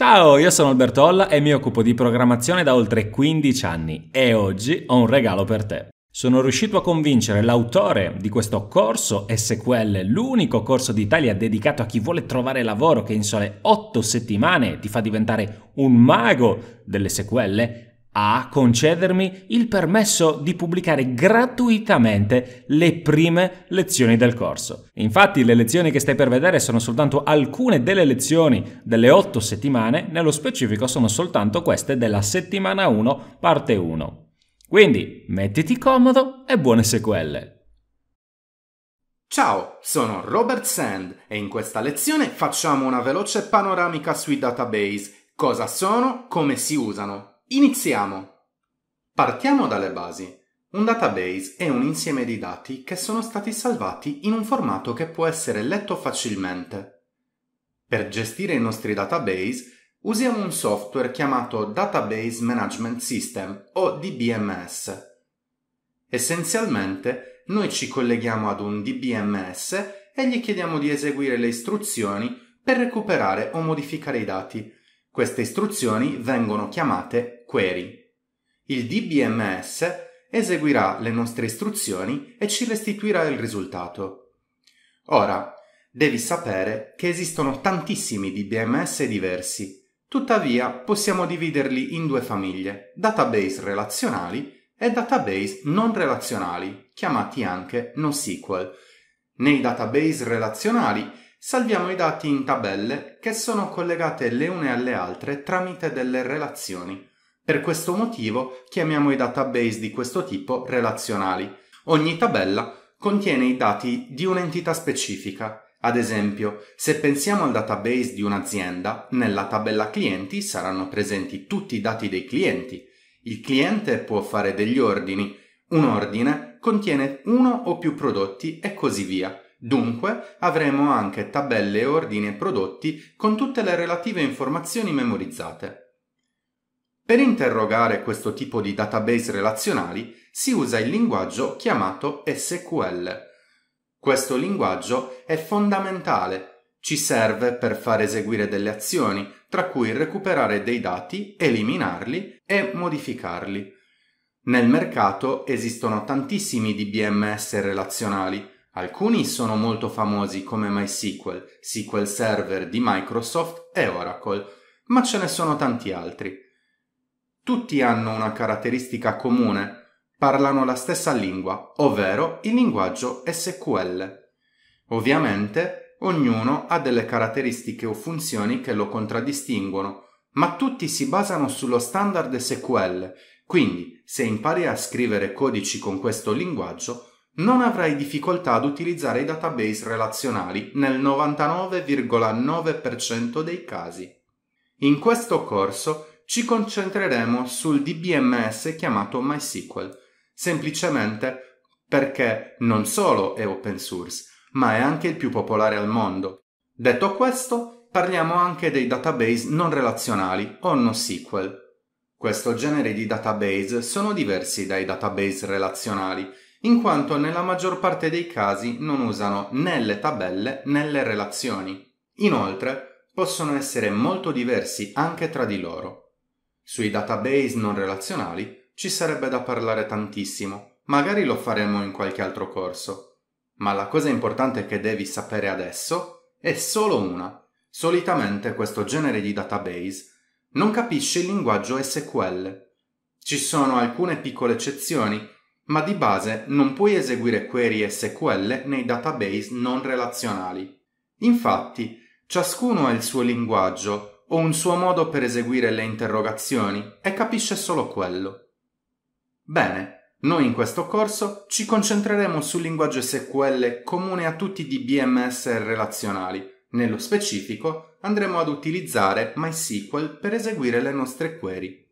Ciao, io sono Alberto Olla e mi occupo di programmazione da oltre 15 anni e oggi ho un regalo per te. Sono riuscito a convincere l'autore di questo corso SQL, l'unico corso d'Italia dedicato a chi vuole trovare lavoro che in sole 8 settimane ti fa diventare un mago delle SQL, a concedermi il permesso di pubblicare gratuitamente le prime lezioni del corso. Infatti le lezioni che stai per vedere sono soltanto alcune delle lezioni delle 8 settimane, nello specifico sono soltanto queste della settimana 1, parte 1. Quindi mettiti comodo e buone sequelle! Ciao, sono Robert Sand e in questa lezione facciamo una veloce panoramica sui database, cosa sono, come si usano Iniziamo! Partiamo dalle basi. Un database è un insieme di dati che sono stati salvati in un formato che può essere letto facilmente. Per gestire i nostri database usiamo un software chiamato Database Management System o DBMS. Essenzialmente noi ci colleghiamo ad un DBMS e gli chiediamo di eseguire le istruzioni per recuperare o modificare i dati. Queste istruzioni vengono chiamate query. Il DBMS eseguirà le nostre istruzioni e ci restituirà il risultato. Ora, devi sapere che esistono tantissimi DBMS diversi, tuttavia possiamo dividerli in due famiglie, database relazionali e database non relazionali, chiamati anche NoSQL. Nei database relazionali salviamo i dati in tabelle che sono collegate le une alle altre tramite delle relazioni per questo motivo chiamiamo i database di questo tipo relazionali. Ogni tabella contiene i dati di un'entità specifica. Ad esempio, se pensiamo al database di un'azienda, nella tabella clienti saranno presenti tutti i dati dei clienti. Il cliente può fare degli ordini. Un ordine contiene uno o più prodotti e così via. Dunque avremo anche tabelle, ordini e prodotti con tutte le relative informazioni memorizzate. Per interrogare questo tipo di database relazionali si usa il linguaggio chiamato SQL. Questo linguaggio è fondamentale, ci serve per far eseguire delle azioni, tra cui recuperare dei dati, eliminarli e modificarli. Nel mercato esistono tantissimi DBMS relazionali, alcuni sono molto famosi come MySQL, SQL Server di Microsoft e Oracle, ma ce ne sono tanti altri. Tutti hanno una caratteristica comune, parlano la stessa lingua, ovvero il linguaggio SQL. Ovviamente, ognuno ha delle caratteristiche o funzioni che lo contraddistinguono, ma tutti si basano sullo standard SQL, quindi se impari a scrivere codici con questo linguaggio, non avrai difficoltà ad utilizzare i database relazionali nel 99,9% dei casi. In questo corso ci concentreremo sul DBMS chiamato MySQL, semplicemente perché non solo è open source, ma è anche il più popolare al mondo. Detto questo, parliamo anche dei database non relazionali o NoSQL. Questo genere di database sono diversi dai database relazionali, in quanto nella maggior parte dei casi non usano né le tabelle né le relazioni. Inoltre, possono essere molto diversi anche tra di loro. Sui database non relazionali ci sarebbe da parlare tantissimo, magari lo faremo in qualche altro corso. Ma la cosa importante che devi sapere adesso è solo una. Solitamente questo genere di database non capisce il linguaggio SQL. Ci sono alcune piccole eccezioni, ma di base non puoi eseguire query SQL nei database non relazionali. Infatti, ciascuno ha il suo linguaggio o un suo modo per eseguire le interrogazioni e capisce solo quello. Bene, noi in questo corso ci concentreremo sul linguaggio SQL comune a tutti i DBMS relazionali. Nello specifico andremo ad utilizzare MySQL per eseguire le nostre query.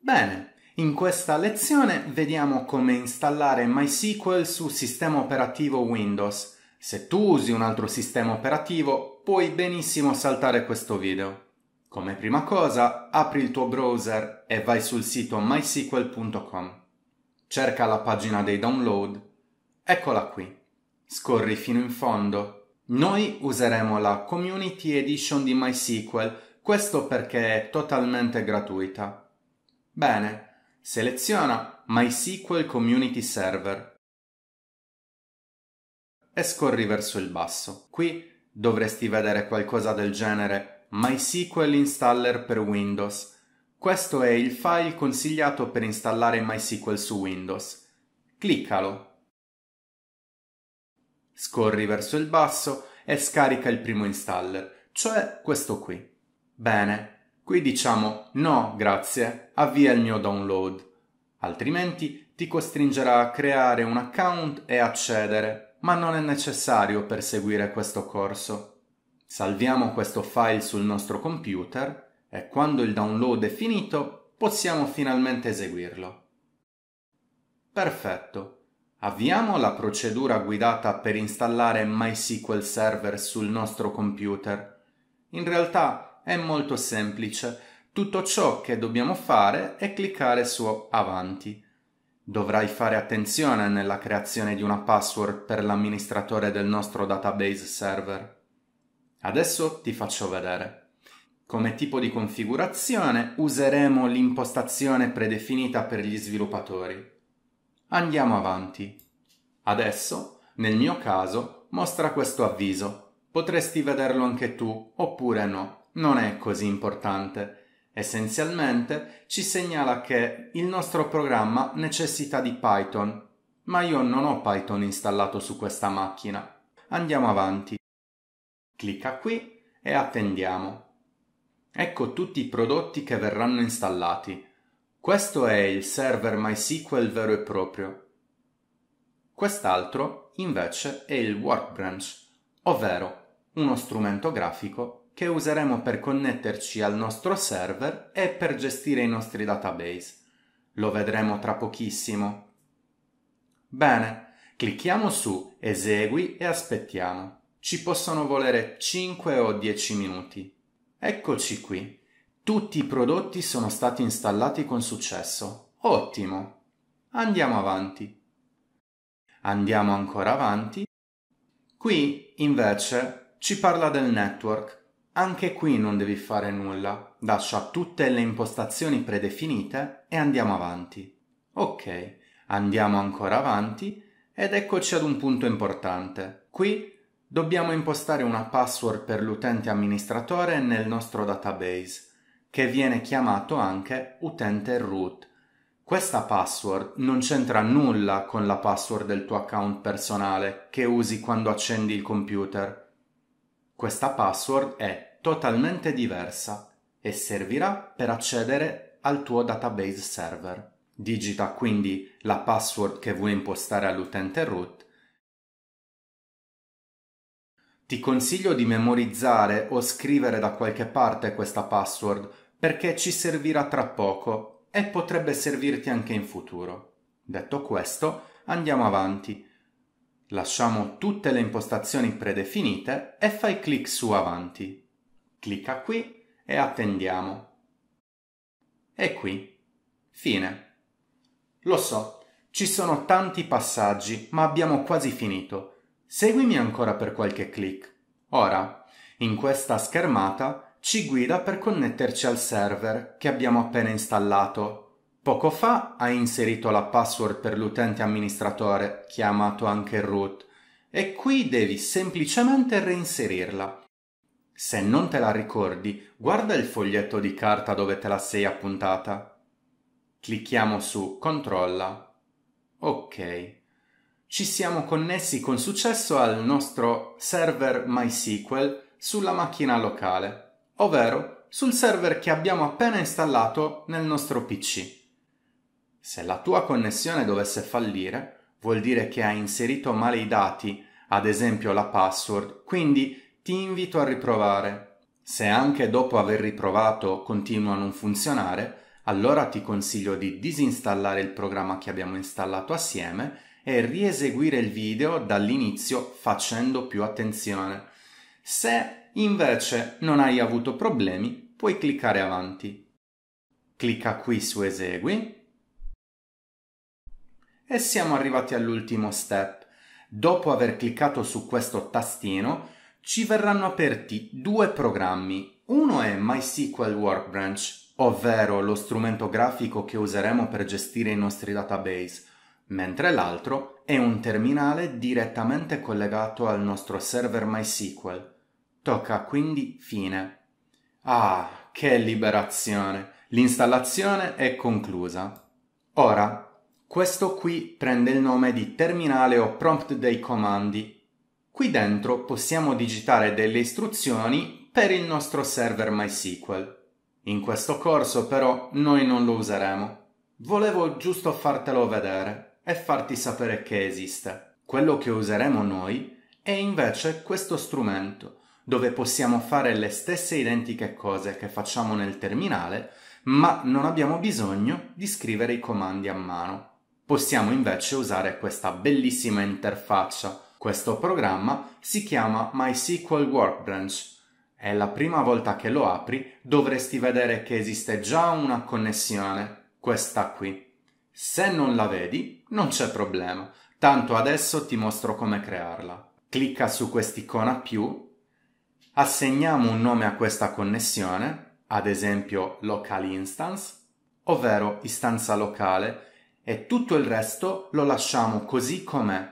Bene, in questa lezione vediamo come installare MySQL su sistema operativo Windows. Se tu usi un altro sistema operativo puoi benissimo saltare questo video. Come prima cosa, apri il tuo browser e vai sul sito mysql.com. Cerca la pagina dei download. Eccola qui. Scorri fino in fondo. Noi useremo la Community Edition di MySQL, questo perché è totalmente gratuita. Bene, seleziona MySQL Community Server e scorri verso il basso. Qui Dovresti vedere qualcosa del genere MySQL Installer per Windows. Questo è il file consigliato per installare MySQL su Windows. Cliccalo. Scorri verso il basso e scarica il primo installer, cioè questo qui. Bene, qui diciamo no grazie, avvia il mio download, altrimenti ti costringerà a creare un account e accedere ma non è necessario per seguire questo corso. Salviamo questo file sul nostro computer e quando il download è finito possiamo finalmente eseguirlo. Perfetto. Avviamo la procedura guidata per installare MySQL Server sul nostro computer. In realtà è molto semplice. Tutto ciò che dobbiamo fare è cliccare su Avanti Dovrai fare attenzione nella creazione di una password per l'amministratore del nostro database server. Adesso ti faccio vedere. Come tipo di configurazione useremo l'impostazione predefinita per gli sviluppatori. Andiamo avanti. Adesso, nel mio caso, mostra questo avviso. Potresti vederlo anche tu, oppure no, non è così importante Essenzialmente ci segnala che il nostro programma necessita di Python, ma io non ho Python installato su questa macchina. Andiamo avanti. Clicca qui e attendiamo. Ecco tutti i prodotti che verranno installati. Questo è il server MySQL vero e proprio. Quest'altro, invece, è il Workbench, ovvero uno strumento grafico che useremo per connetterci al nostro server e per gestire i nostri database. Lo vedremo tra pochissimo. Bene, clicchiamo su Esegui e aspettiamo. Ci possono volere 5 o 10 minuti. Eccoci qui. Tutti i prodotti sono stati installati con successo. Ottimo. Andiamo avanti. Andiamo ancora avanti. Qui, invece, ci parla del network anche qui non devi fare nulla, lascia tutte le impostazioni predefinite e andiamo avanti. Ok, andiamo ancora avanti ed eccoci ad un punto importante. Qui dobbiamo impostare una password per l'utente amministratore nel nostro database, che viene chiamato anche utente root. Questa password non c'entra nulla con la password del tuo account personale che usi quando accendi il computer questa password è totalmente diversa e servirà per accedere al tuo database server. Digita quindi la password che vuoi impostare all'utente root. Ti consiglio di memorizzare o scrivere da qualche parte questa password perché ci servirà tra poco e potrebbe servirti anche in futuro. Detto questo, andiamo avanti Lasciamo tutte le impostazioni predefinite e fai clic su Avanti. Clicca qui e attendiamo. E qui. Fine. Lo so, ci sono tanti passaggi, ma abbiamo quasi finito. Seguimi ancora per qualche clic. Ora, in questa schermata, ci guida per connetterci al server che abbiamo appena installato Poco fa hai inserito la password per l'utente amministratore, chiamato anche root, e qui devi semplicemente reinserirla. Se non te la ricordi, guarda il foglietto di carta dove te la sei appuntata. Clicchiamo su Controlla. Ok. Ci siamo connessi con successo al nostro server MySQL sulla macchina locale, ovvero sul server che abbiamo appena installato nel nostro PC. Se la tua connessione dovesse fallire, vuol dire che hai inserito male i dati, ad esempio la password, quindi ti invito a riprovare. Se anche dopo aver riprovato continua a non funzionare, allora ti consiglio di disinstallare il programma che abbiamo installato assieme e rieseguire il video dall'inizio facendo più attenzione. Se invece non hai avuto problemi, puoi cliccare avanti. Clicca qui su Esegui e siamo arrivati all'ultimo step. Dopo aver cliccato su questo tastino, ci verranno aperti due programmi. Uno è MySQL Workbench, ovvero lo strumento grafico che useremo per gestire i nostri database, mentre l'altro è un terminale direttamente collegato al nostro server MySQL. Tocca quindi fine. Ah, che liberazione! L'installazione è conclusa. Ora questo qui prende il nome di terminale o prompt dei comandi. Qui dentro possiamo digitare delle istruzioni per il nostro server MySQL. In questo corso però noi non lo useremo. Volevo giusto fartelo vedere e farti sapere che esiste. Quello che useremo noi è invece questo strumento, dove possiamo fare le stesse identiche cose che facciamo nel terminale, ma non abbiamo bisogno di scrivere i comandi a mano. Possiamo invece usare questa bellissima interfaccia. Questo programma si chiama MySQL Workbench. È la prima volta che lo apri dovresti vedere che esiste già una connessione, questa qui. Se non la vedi, non c'è problema, tanto adesso ti mostro come crearla. Clicca su quest'icona più, assegniamo un nome a questa connessione, ad esempio local instance, ovvero istanza locale, e tutto il resto lo lasciamo così com'è.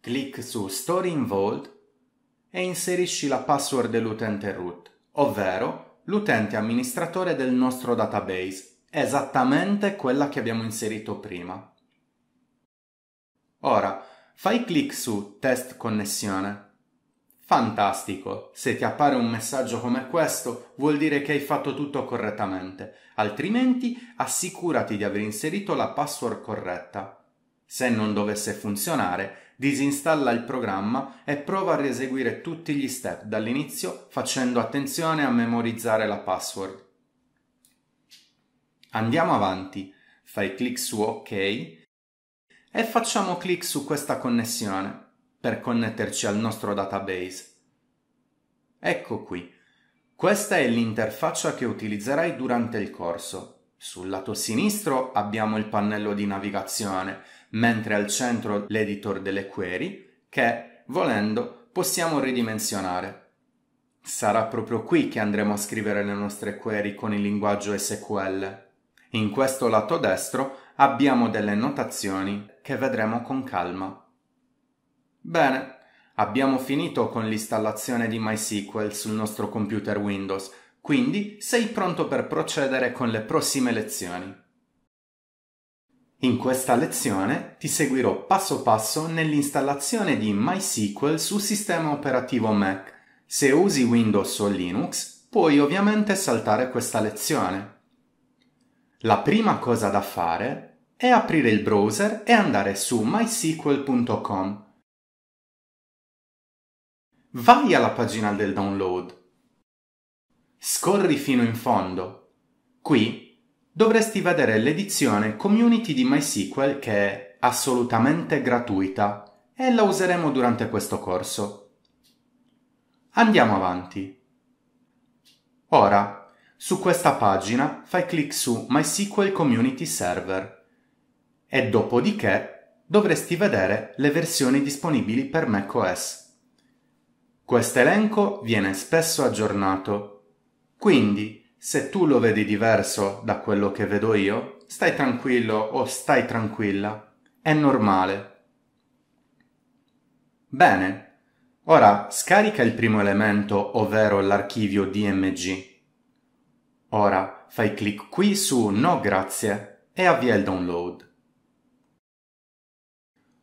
Clic su Story Involved e inserisci la password dell'utente root, ovvero l'utente amministratore del nostro database, esattamente quella che abbiamo inserito prima. Ora, fai clic su Test connessione Fantastico! Se ti appare un messaggio come questo, vuol dire che hai fatto tutto correttamente, altrimenti assicurati di aver inserito la password corretta. Se non dovesse funzionare, disinstalla il programma e prova a rieseguire tutti gli step dall'inizio facendo attenzione a memorizzare la password. Andiamo avanti, fai clic su OK e facciamo clic su questa connessione per connetterci al nostro database. Ecco qui. Questa è l'interfaccia che utilizzerai durante il corso. Sul lato sinistro abbiamo il pannello di navigazione, mentre al centro l'editor delle query che, volendo, possiamo ridimensionare. Sarà proprio qui che andremo a scrivere le nostre query con il linguaggio SQL. In questo lato destro abbiamo delle notazioni che vedremo con calma. Bene, abbiamo finito con l'installazione di MySQL sul nostro computer Windows, quindi sei pronto per procedere con le prossime lezioni. In questa lezione ti seguirò passo passo nell'installazione di MySQL sul sistema operativo Mac. Se usi Windows o Linux, puoi ovviamente saltare questa lezione. La prima cosa da fare è aprire il browser e andare su mysql.com vai alla pagina del download. Scorri fino in fondo. Qui dovresti vedere l'edizione community di MySQL che è assolutamente gratuita e la useremo durante questo corso. Andiamo avanti. Ora, su questa pagina fai clic su MySQL Community Server e dopodiché dovresti vedere le versioni disponibili per macOS. Questo elenco viene spesso aggiornato. Quindi, se tu lo vedi diverso da quello che vedo io, stai tranquillo o stai tranquilla. È normale. Bene, ora scarica il primo elemento, ovvero l'archivio DMG. Ora fai clic qui su No grazie e avvia il download.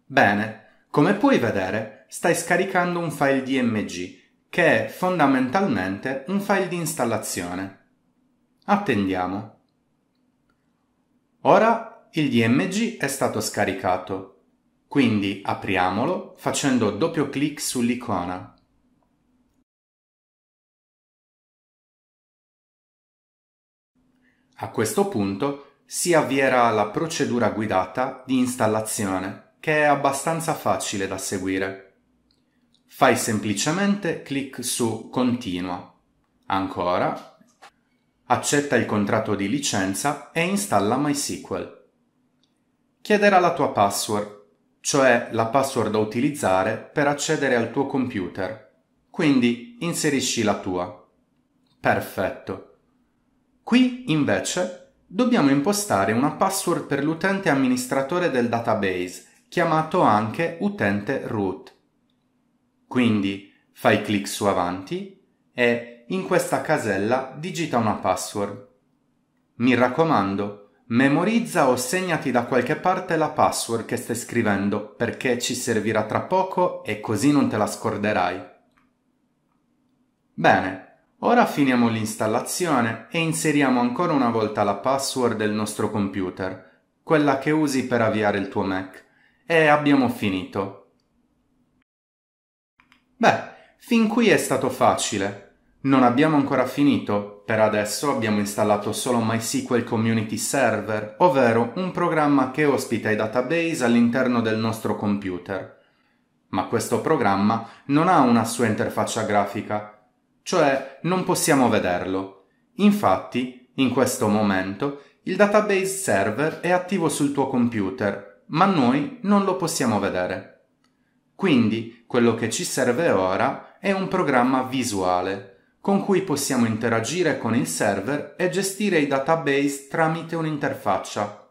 Bene, come puoi vedere, stai scaricando un file DMG, che è fondamentalmente un file di installazione. Attendiamo. Ora il DMG è stato scaricato, quindi apriamolo facendo doppio clic sull'icona. A questo punto si avvierà la procedura guidata di installazione, che è abbastanza facile da seguire fai semplicemente clic su Continua. Ancora, accetta il contratto di licenza e installa MySQL. Chiederà la tua password, cioè la password da utilizzare per accedere al tuo computer. Quindi inserisci la tua. Perfetto. Qui invece dobbiamo impostare una password per l'utente amministratore del database, chiamato anche utente root. Quindi fai clic su avanti e in questa casella digita una password. Mi raccomando, memorizza o segnati da qualche parte la password che stai scrivendo perché ci servirà tra poco e così non te la scorderai. Bene, Ora finiamo l'installazione e inseriamo ancora una volta la password del nostro computer, quella che usi per avviare il tuo Mac. E abbiamo finito. Beh, fin qui è stato facile. Non abbiamo ancora finito, per adesso abbiamo installato solo MySQL Community Server, ovvero un programma che ospita i database all'interno del nostro computer. Ma questo programma non ha una sua interfaccia grafica, cioè non possiamo vederlo. Infatti, in questo momento, il database server è attivo sul tuo computer, ma noi non lo possiamo vedere. Quindi, quello che ci serve ora è un programma visuale, con cui possiamo interagire con il server e gestire i database tramite un'interfaccia.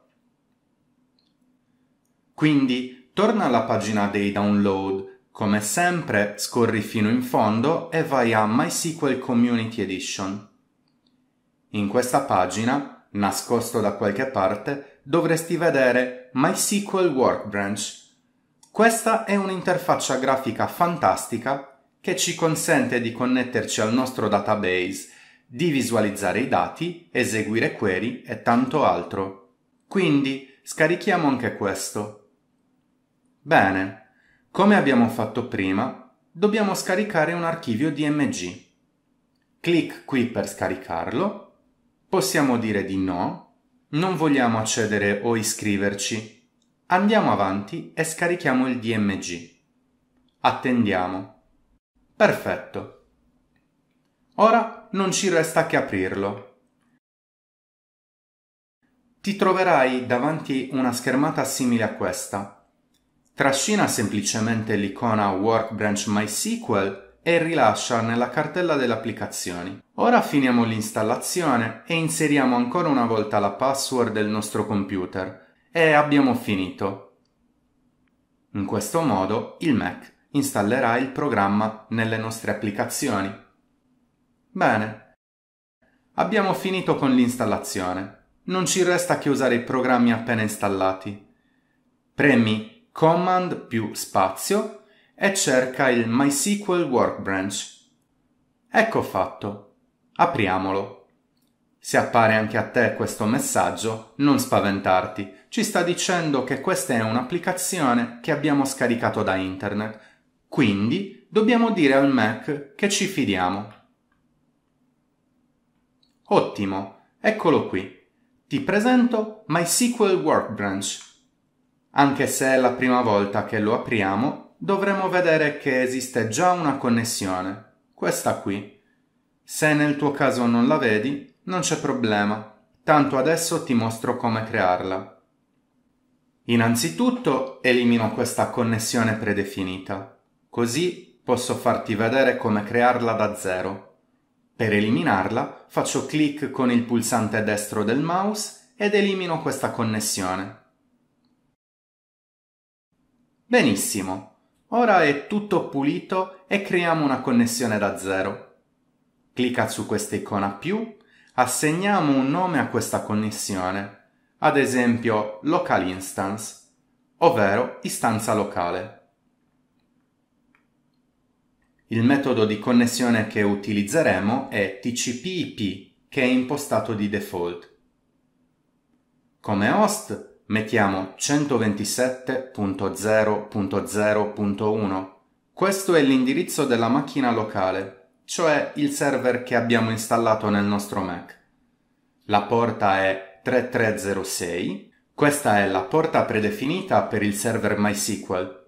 Quindi, torna alla pagina dei download. Come sempre, scorri fino in fondo e vai a MySQL Community Edition. In questa pagina, nascosto da qualche parte, dovresti vedere MySQL Workbench questa è un'interfaccia grafica fantastica che ci consente di connetterci al nostro database, di visualizzare i dati, eseguire query e tanto altro. Quindi scarichiamo anche questo. Bene, come abbiamo fatto prima, dobbiamo scaricare un archivio DMG. Clic qui per scaricarlo, possiamo dire di no, non vogliamo accedere o iscriverci Andiamo avanti e scarichiamo il DMG. Attendiamo. Perfetto. Ora non ci resta che aprirlo. Ti troverai davanti una schermata simile a questa. Trascina semplicemente l'icona Workbench MySQL e rilascia nella cartella delle applicazioni. Ora finiamo l'installazione e inseriamo ancora una volta la password del nostro computer e abbiamo finito. In questo modo il Mac installerà il programma nelle nostre applicazioni. Bene, abbiamo finito con l'installazione. Non ci resta che usare i programmi appena installati. Premi Command più spazio e cerca il MySQL Workbench. Ecco fatto. Apriamolo. Se appare anche a te questo messaggio, non spaventarti ci sta dicendo che questa è un'applicazione che abbiamo scaricato da internet, quindi dobbiamo dire al Mac che ci fidiamo. Ottimo, eccolo qui. Ti presento MySQL Workbench. Anche se è la prima volta che lo apriamo, dovremo vedere che esiste già una connessione, questa qui. Se nel tuo caso non la vedi, non c'è problema, tanto adesso ti mostro come crearla. Innanzitutto elimino questa connessione predefinita, così posso farti vedere come crearla da zero. Per eliminarla faccio clic con il pulsante destro del mouse ed elimino questa connessione. Benissimo, ora è tutto pulito e creiamo una connessione da zero. Clicca su questa icona più, assegniamo un nome a questa connessione ad esempio local instance, ovvero istanza locale. Il metodo di connessione che utilizzeremo è tcpip, che è impostato di default. Come host mettiamo 127.0.0.1. Questo è l'indirizzo della macchina locale, cioè il server che abbiamo installato nel nostro Mac. La porta è 3306. Questa è la porta predefinita per il server MySQL.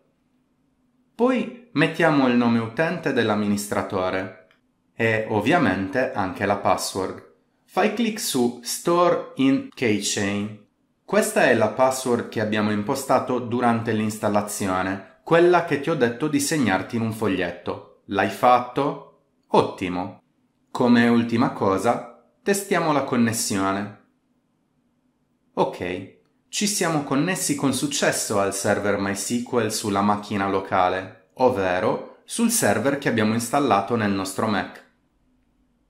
Poi mettiamo il nome utente dell'amministratore e ovviamente anche la password. Fai clic su Store in Keychain. Questa è la password che abbiamo impostato durante l'installazione, quella che ti ho detto di segnarti in un foglietto. L'hai fatto? Ottimo! Come ultima cosa, testiamo la connessione. Ok, ci siamo connessi con successo al server MySQL sulla macchina locale, ovvero sul server che abbiamo installato nel nostro Mac.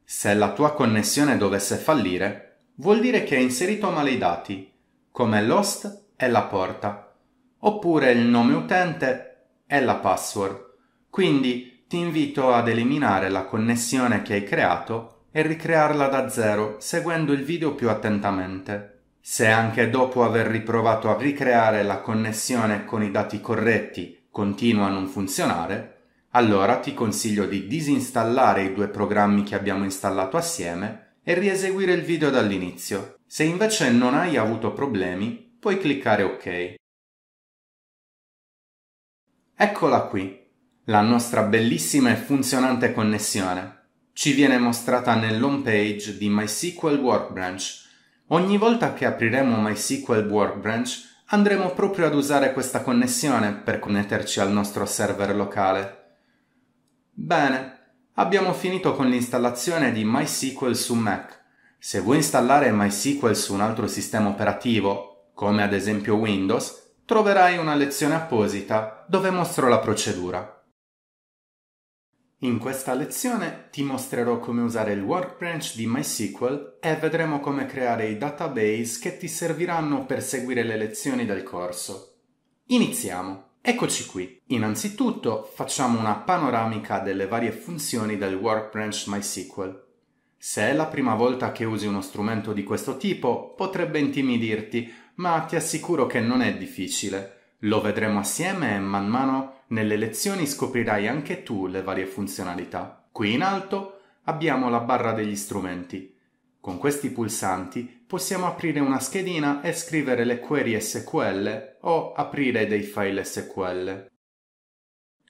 Se la tua connessione dovesse fallire, vuol dire che hai inserito male i dati, come l'host e la porta, oppure il nome utente e la password. Quindi ti invito ad eliminare la connessione che hai creato e ricrearla da zero seguendo il video più attentamente. Se anche dopo aver riprovato a ricreare la connessione con i dati corretti continua a non funzionare, allora ti consiglio di disinstallare i due programmi che abbiamo installato assieme e rieseguire il video dall'inizio. Se invece non hai avuto problemi, puoi cliccare OK. Eccola qui, la nostra bellissima e funzionante connessione. Ci viene mostrata nell'home page di MySQL Workbench Ogni volta che apriremo MySQL Workbench andremo proprio ad usare questa connessione per connetterci al nostro server locale. Bene, abbiamo finito con l'installazione di MySQL su Mac. Se vuoi installare MySQL su un altro sistema operativo, come ad esempio Windows, troverai una lezione apposita dove mostro la procedura. In questa lezione ti mostrerò come usare il workbench di MySQL e vedremo come creare i database che ti serviranno per seguire le lezioni del corso. Iniziamo! Eccoci qui. Innanzitutto facciamo una panoramica delle varie funzioni del workbench MySQL. Se è la prima volta che usi uno strumento di questo tipo, potrebbe intimidirti, ma ti assicuro che non è difficile. Lo vedremo assieme e man mano nelle lezioni scoprirai anche tu le varie funzionalità. Qui in alto abbiamo la barra degli strumenti. Con questi pulsanti possiamo aprire una schedina e scrivere le query SQL o aprire dei file SQL.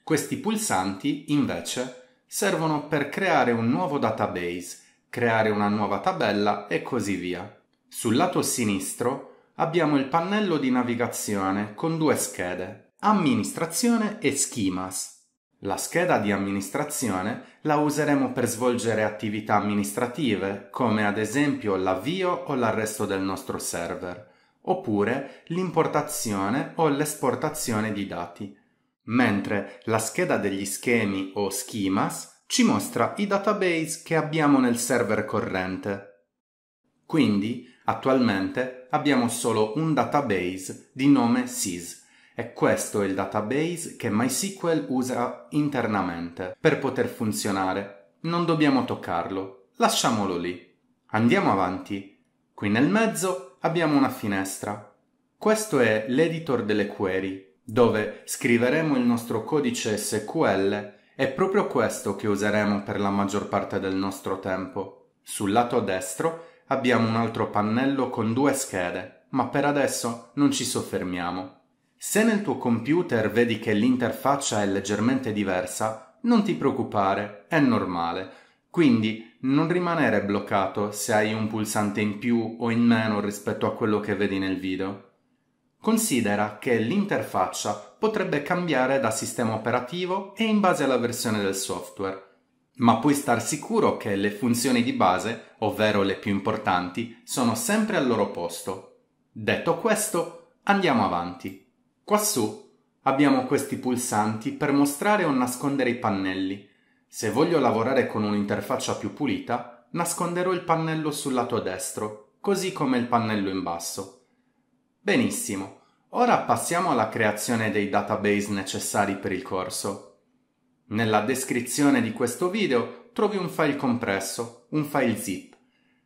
Questi pulsanti, invece, servono per creare un nuovo database, creare una nuova tabella e così via. Sul lato sinistro abbiamo il pannello di navigazione con due schede, Amministrazione e schemas. La scheda di amministrazione la useremo per svolgere attività amministrative, come ad esempio l'avvio o l'arresto del nostro server, oppure l'importazione o l'esportazione di dati, mentre la scheda degli schemi o schemas ci mostra i database che abbiamo nel server corrente. Quindi, attualmente abbiamo solo un database di nome SIS e questo è il database che MySQL usa internamente per poter funzionare. Non dobbiamo toccarlo, lasciamolo lì. Andiamo avanti. Qui nel mezzo abbiamo una finestra. Questo è l'editor delle query, dove scriveremo il nostro codice SQL è proprio questo che useremo per la maggior parte del nostro tempo. Sul lato destro abbiamo un altro pannello con due schede, ma per adesso non ci soffermiamo. Se nel tuo computer vedi che l'interfaccia è leggermente diversa, non ti preoccupare, è normale. Quindi non rimanere bloccato se hai un pulsante in più o in meno rispetto a quello che vedi nel video. Considera che l'interfaccia potrebbe cambiare da sistema operativo e in base alla versione del software, ma puoi star sicuro che le funzioni di base, ovvero le più importanti, sono sempre al loro posto. Detto questo, andiamo avanti. Quassù abbiamo questi pulsanti per mostrare o nascondere i pannelli. Se voglio lavorare con un'interfaccia più pulita, nasconderò il pannello sul lato destro, così come il pannello in basso. Benissimo, ora passiamo alla creazione dei database necessari per il corso. Nella descrizione di questo video trovi un file compresso, un file zip.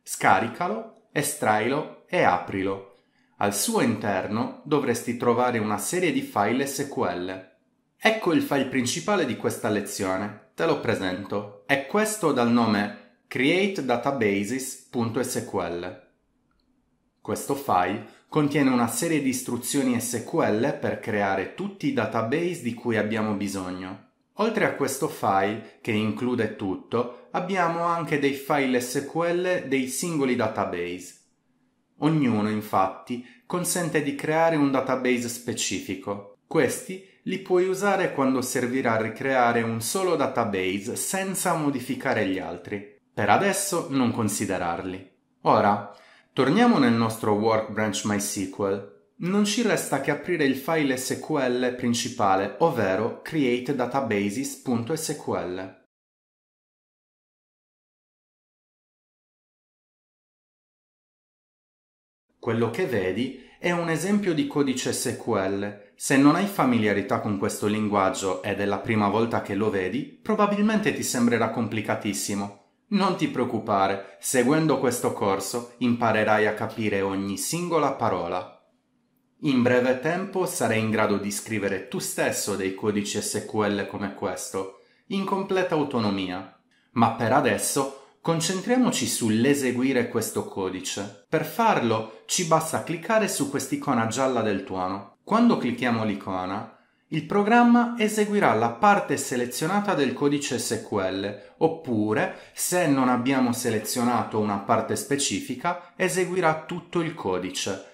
Scaricalo, estrailo e aprilo al suo interno dovresti trovare una serie di file SQL. Ecco il file principale di questa lezione, te lo presento. È questo dal nome createdatabases.sql. Questo file contiene una serie di istruzioni SQL per creare tutti i database di cui abbiamo bisogno. Oltre a questo file, che include tutto, abbiamo anche dei file SQL dei singoli database. Ognuno, infatti, consente di creare un database specifico. Questi li puoi usare quando servirà a ricreare un solo database senza modificare gli altri. Per adesso non considerarli. Ora, torniamo nel nostro Workbranch MySQL. Non ci resta che aprire il file SQL principale, ovvero createdatabases.sql. Quello che vedi è un esempio di codice SQL. Se non hai familiarità con questo linguaggio ed è la prima volta che lo vedi, probabilmente ti sembrerà complicatissimo. Non ti preoccupare, seguendo questo corso imparerai a capire ogni singola parola. In breve tempo sarai in grado di scrivere tu stesso dei codici SQL come questo, in completa autonomia. Ma per adesso Concentriamoci sull'eseguire questo codice. Per farlo ci basta cliccare su quest'icona gialla del tuono. Quando clicchiamo l'icona, il programma eseguirà la parte selezionata del codice SQL, oppure, se non abbiamo selezionato una parte specifica, eseguirà tutto il codice.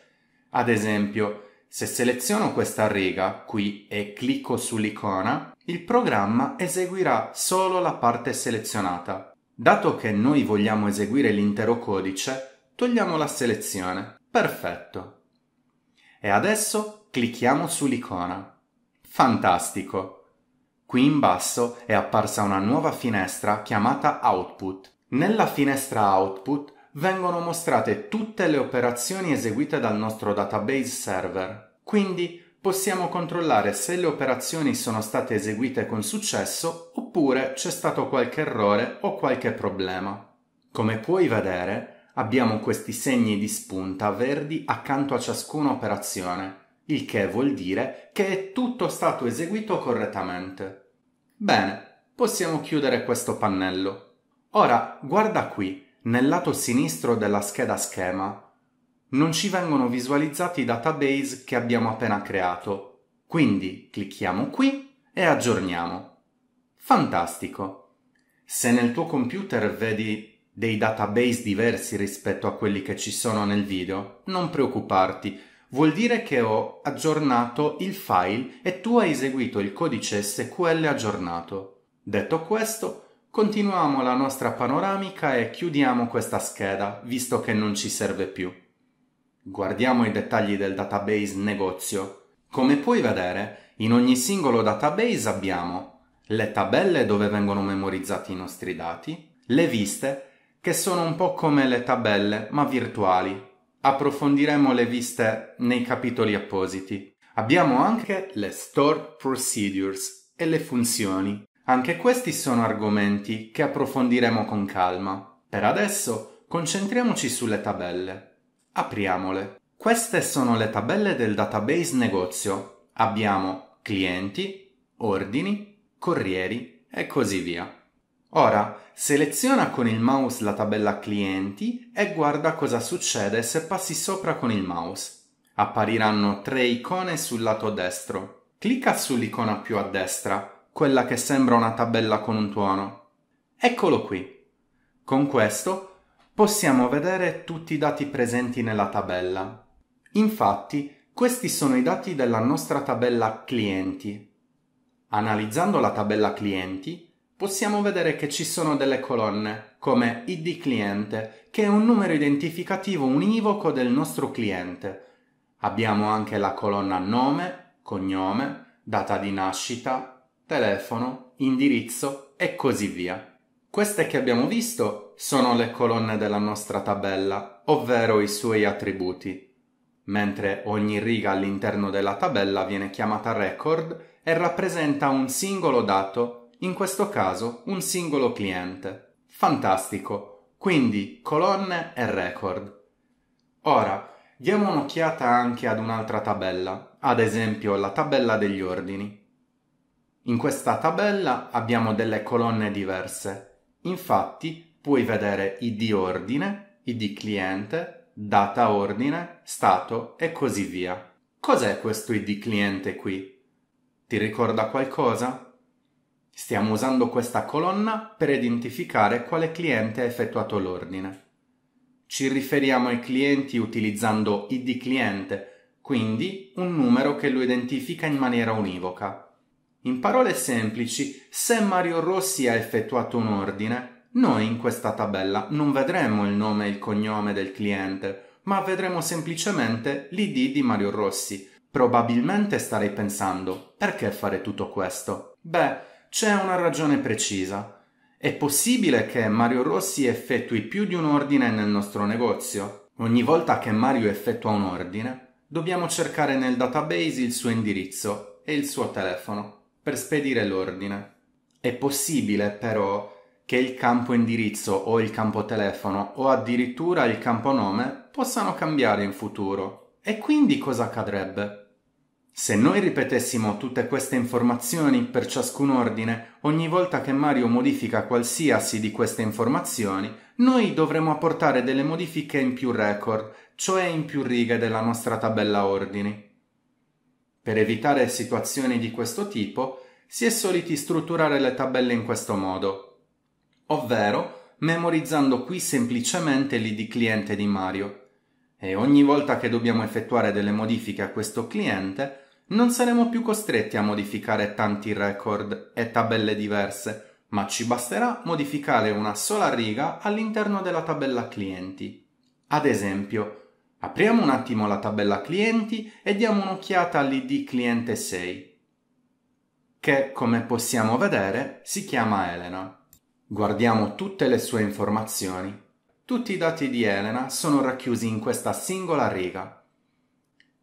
Ad esempio, se seleziono questa riga qui e clicco sull'icona, il programma eseguirà solo la parte selezionata, Dato che noi vogliamo eseguire l'intero codice, togliamo la selezione. Perfetto. E adesso clicchiamo sull'icona. Fantastico! Qui in basso è apparsa una nuova finestra chiamata Output. Nella finestra Output vengono mostrate tutte le operazioni eseguite dal nostro database server. Quindi possiamo controllare se le operazioni sono state eseguite con successo oppure c'è stato qualche errore o qualche problema. Come puoi vedere, abbiamo questi segni di spunta verdi accanto a ciascuna operazione, il che vuol dire che è tutto stato eseguito correttamente. Bene, possiamo chiudere questo pannello. Ora, guarda qui, nel lato sinistro della scheda schema, non ci vengono visualizzati i database che abbiamo appena creato. Quindi clicchiamo qui e aggiorniamo. Fantastico! Se nel tuo computer vedi dei database diversi rispetto a quelli che ci sono nel video, non preoccuparti, vuol dire che ho aggiornato il file e tu hai eseguito il codice SQL aggiornato. Detto questo, continuiamo la nostra panoramica e chiudiamo questa scheda, visto che non ci serve più. Guardiamo i dettagli del database negozio. Come puoi vedere, in ogni singolo database abbiamo le tabelle dove vengono memorizzati i nostri dati, le viste, che sono un po' come le tabelle, ma virtuali. Approfondiremo le viste nei capitoli appositi. Abbiamo anche le store procedures e le funzioni. Anche questi sono argomenti che approfondiremo con calma. Per adesso concentriamoci sulle tabelle. Apriamole. Queste sono le tabelle del database negozio. Abbiamo clienti, ordini, corrieri e così via. Ora, seleziona con il mouse la tabella clienti e guarda cosa succede se passi sopra con il mouse. Appariranno tre icone sul lato destro. Clicca sull'icona più a destra, quella che sembra una tabella con un tuono. Eccolo qui. Con questo possiamo vedere tutti i dati presenti nella tabella. Infatti, questi sono i dati della nostra tabella clienti. Analizzando la tabella clienti, possiamo vedere che ci sono delle colonne, come id cliente, che è un numero identificativo univoco del nostro cliente. Abbiamo anche la colonna nome, cognome, data di nascita, telefono, indirizzo e così via. Queste che abbiamo visto sono le colonne della nostra tabella, ovvero i suoi attributi, mentre ogni riga all'interno della tabella viene chiamata record e rappresenta un singolo dato, in questo caso un singolo cliente. Fantastico, quindi colonne e record. Ora, diamo un'occhiata anche ad un'altra tabella, ad esempio la tabella degli ordini. In questa tabella abbiamo delle colonne diverse, Infatti puoi vedere id ordine, id cliente, data ordine, stato e così via. Cos'è questo id cliente qui? Ti ricorda qualcosa? Stiamo usando questa colonna per identificare quale cliente ha effettuato l'ordine. Ci riferiamo ai clienti utilizzando id cliente, quindi un numero che lo identifica in maniera univoca. In parole semplici, se Mario Rossi ha effettuato un ordine, noi in questa tabella non vedremo il nome e il cognome del cliente, ma vedremo semplicemente l'ID di Mario Rossi. Probabilmente starei pensando, perché fare tutto questo? Beh, c'è una ragione precisa. È possibile che Mario Rossi effettui più di un ordine nel nostro negozio? Ogni volta che Mario effettua un ordine, dobbiamo cercare nel database il suo indirizzo e il suo telefono per spedire l'ordine. È possibile però che il campo indirizzo o il campo telefono o addirittura il campo nome possano cambiare in futuro. E quindi cosa accadrebbe? Se noi ripetessimo tutte queste informazioni per ciascun ordine, ogni volta che Mario modifica qualsiasi di queste informazioni, noi dovremmo apportare delle modifiche in più record, cioè in più righe della nostra tabella ordini. Per evitare situazioni di questo tipo, si è soliti strutturare le tabelle in questo modo, ovvero memorizzando qui semplicemente l'id cliente di Mario e ogni volta che dobbiamo effettuare delle modifiche a questo cliente non saremo più costretti a modificare tanti record e tabelle diverse, ma ci basterà modificare una sola riga all'interno della tabella clienti. Ad esempio, apriamo un attimo la tabella clienti e diamo un'occhiata all'id cliente 6 che, come possiamo vedere, si chiama Elena. Guardiamo tutte le sue informazioni. Tutti i dati di Elena sono racchiusi in questa singola riga.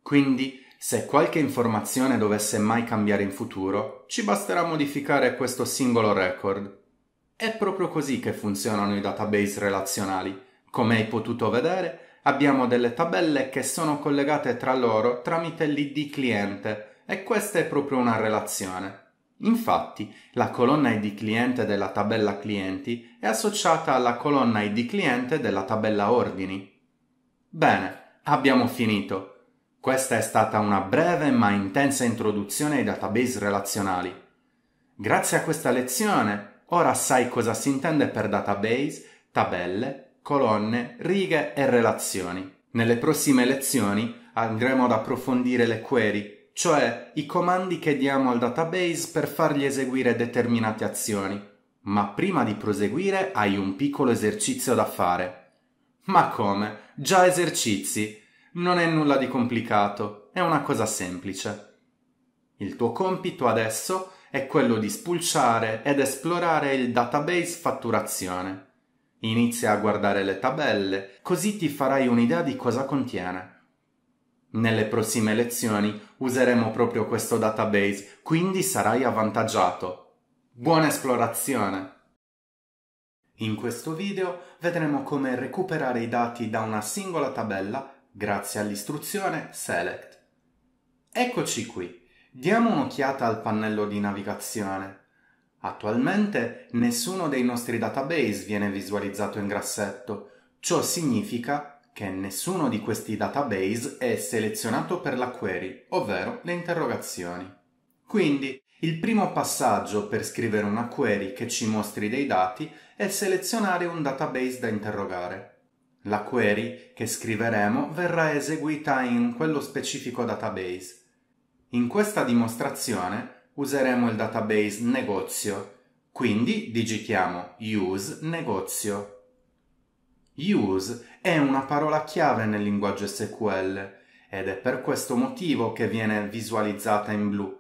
Quindi, se qualche informazione dovesse mai cambiare in futuro, ci basterà modificare questo singolo record. È proprio così che funzionano i database relazionali. Come hai potuto vedere, abbiamo delle tabelle che sono collegate tra loro tramite l'id cliente e questa è proprio una relazione. Infatti, la colonna ID cliente della tabella clienti è associata alla colonna ID cliente della tabella ordini. Bene, abbiamo finito. Questa è stata una breve ma intensa introduzione ai database relazionali. Grazie a questa lezione, ora sai cosa si intende per database, tabelle, colonne, righe e relazioni. Nelle prossime lezioni andremo ad approfondire le query cioè i comandi che diamo al database per fargli eseguire determinate azioni. Ma prima di proseguire hai un piccolo esercizio da fare. Ma come? Già esercizi? Non è nulla di complicato, è una cosa semplice. Il tuo compito adesso è quello di spulciare ed esplorare il database fatturazione. Inizia a guardare le tabelle, così ti farai un'idea di cosa contiene. Nelle prossime lezioni useremo proprio questo database, quindi sarai avvantaggiato. Buona esplorazione! In questo video vedremo come recuperare i dati da una singola tabella grazie all'istruzione Select. Eccoci qui. Diamo un'occhiata al pannello di navigazione. Attualmente nessuno dei nostri database viene visualizzato in grassetto. Ciò significa che nessuno di questi database è selezionato per la query, ovvero le interrogazioni. Quindi, il primo passaggio per scrivere una query che ci mostri dei dati è selezionare un database da interrogare. La query che scriveremo verrà eseguita in quello specifico database. In questa dimostrazione useremo il database negozio, quindi digitiamo use negozio Use è una parola chiave nel linguaggio SQL ed è per questo motivo che viene visualizzata in blu.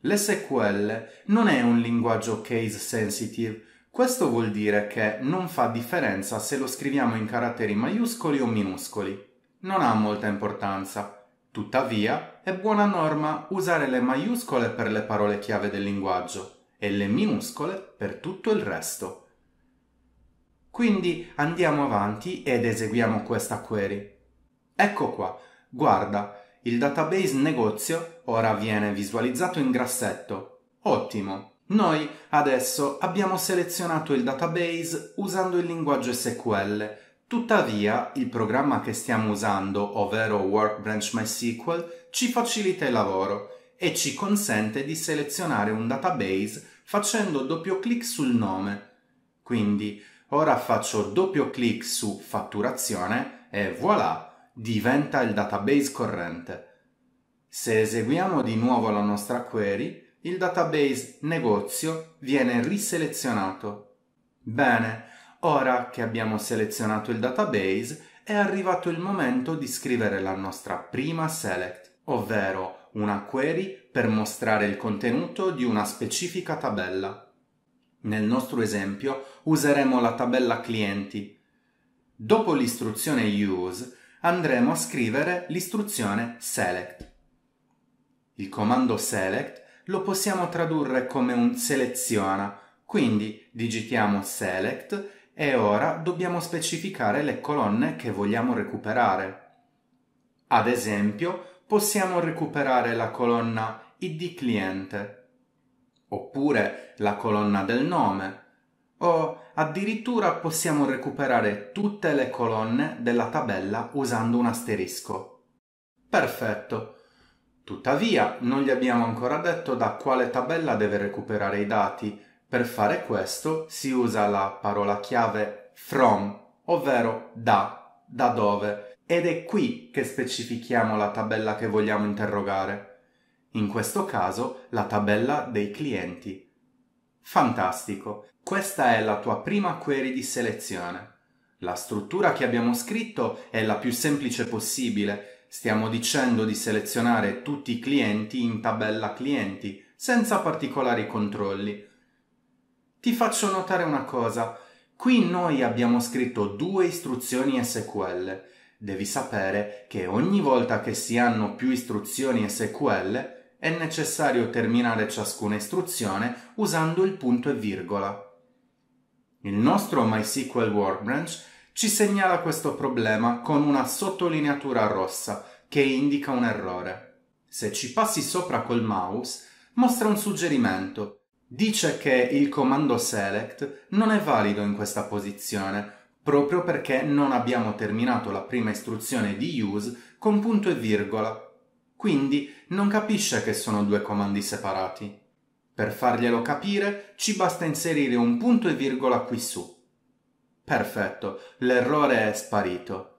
L'SQL non è un linguaggio case sensitive, questo vuol dire che non fa differenza se lo scriviamo in caratteri maiuscoli o minuscoli. Non ha molta importanza. Tuttavia, è buona norma usare le maiuscole per le parole chiave del linguaggio e le minuscole per tutto il resto. Quindi andiamo avanti ed eseguiamo questa query. Ecco qua, guarda, il database negozio ora viene visualizzato in grassetto. Ottimo! Noi adesso abbiamo selezionato il database usando il linguaggio SQL, tuttavia il programma che stiamo usando, ovvero Workbench MySQL, ci facilita il lavoro e ci consente di selezionare un database facendo doppio clic sul nome. Quindi Ora faccio doppio clic su fatturazione e voilà, diventa il database corrente. Se eseguiamo di nuovo la nostra query, il database negozio viene riselezionato. Bene, ora che abbiamo selezionato il database, è arrivato il momento di scrivere la nostra prima select, ovvero una query per mostrare il contenuto di una specifica tabella. Nel nostro esempio useremo la tabella clienti. Dopo l'istruzione use andremo a scrivere l'istruzione select. Il comando select lo possiamo tradurre come un seleziona, quindi digitiamo select e ora dobbiamo specificare le colonne che vogliamo recuperare. Ad esempio, possiamo recuperare la colonna id cliente oppure la colonna del nome, o addirittura possiamo recuperare tutte le colonne della tabella usando un asterisco. Perfetto! Tuttavia non gli abbiamo ancora detto da quale tabella deve recuperare i dati. Per fare questo si usa la parola chiave from, ovvero da, da dove, ed è qui che specifichiamo la tabella che vogliamo interrogare in questo caso la tabella dei clienti. Fantastico! Questa è la tua prima query di selezione. La struttura che abbiamo scritto è la più semplice possibile. Stiamo dicendo di selezionare tutti i clienti in tabella clienti, senza particolari controlli. Ti faccio notare una cosa. Qui noi abbiamo scritto due istruzioni SQL. Devi sapere che ogni volta che si hanno più istruzioni SQL, è necessario terminare ciascuna istruzione usando il punto e virgola. Il nostro MySQL Workbench ci segnala questo problema con una sottolineatura rossa che indica un errore. Se ci passi sopra col mouse, mostra un suggerimento. Dice che il comando select non è valido in questa posizione, proprio perché non abbiamo terminato la prima istruzione di use con punto e virgola quindi non capisce che sono due comandi separati. Per farglielo capire ci basta inserire un punto e virgola qui su. Perfetto, l'errore è sparito.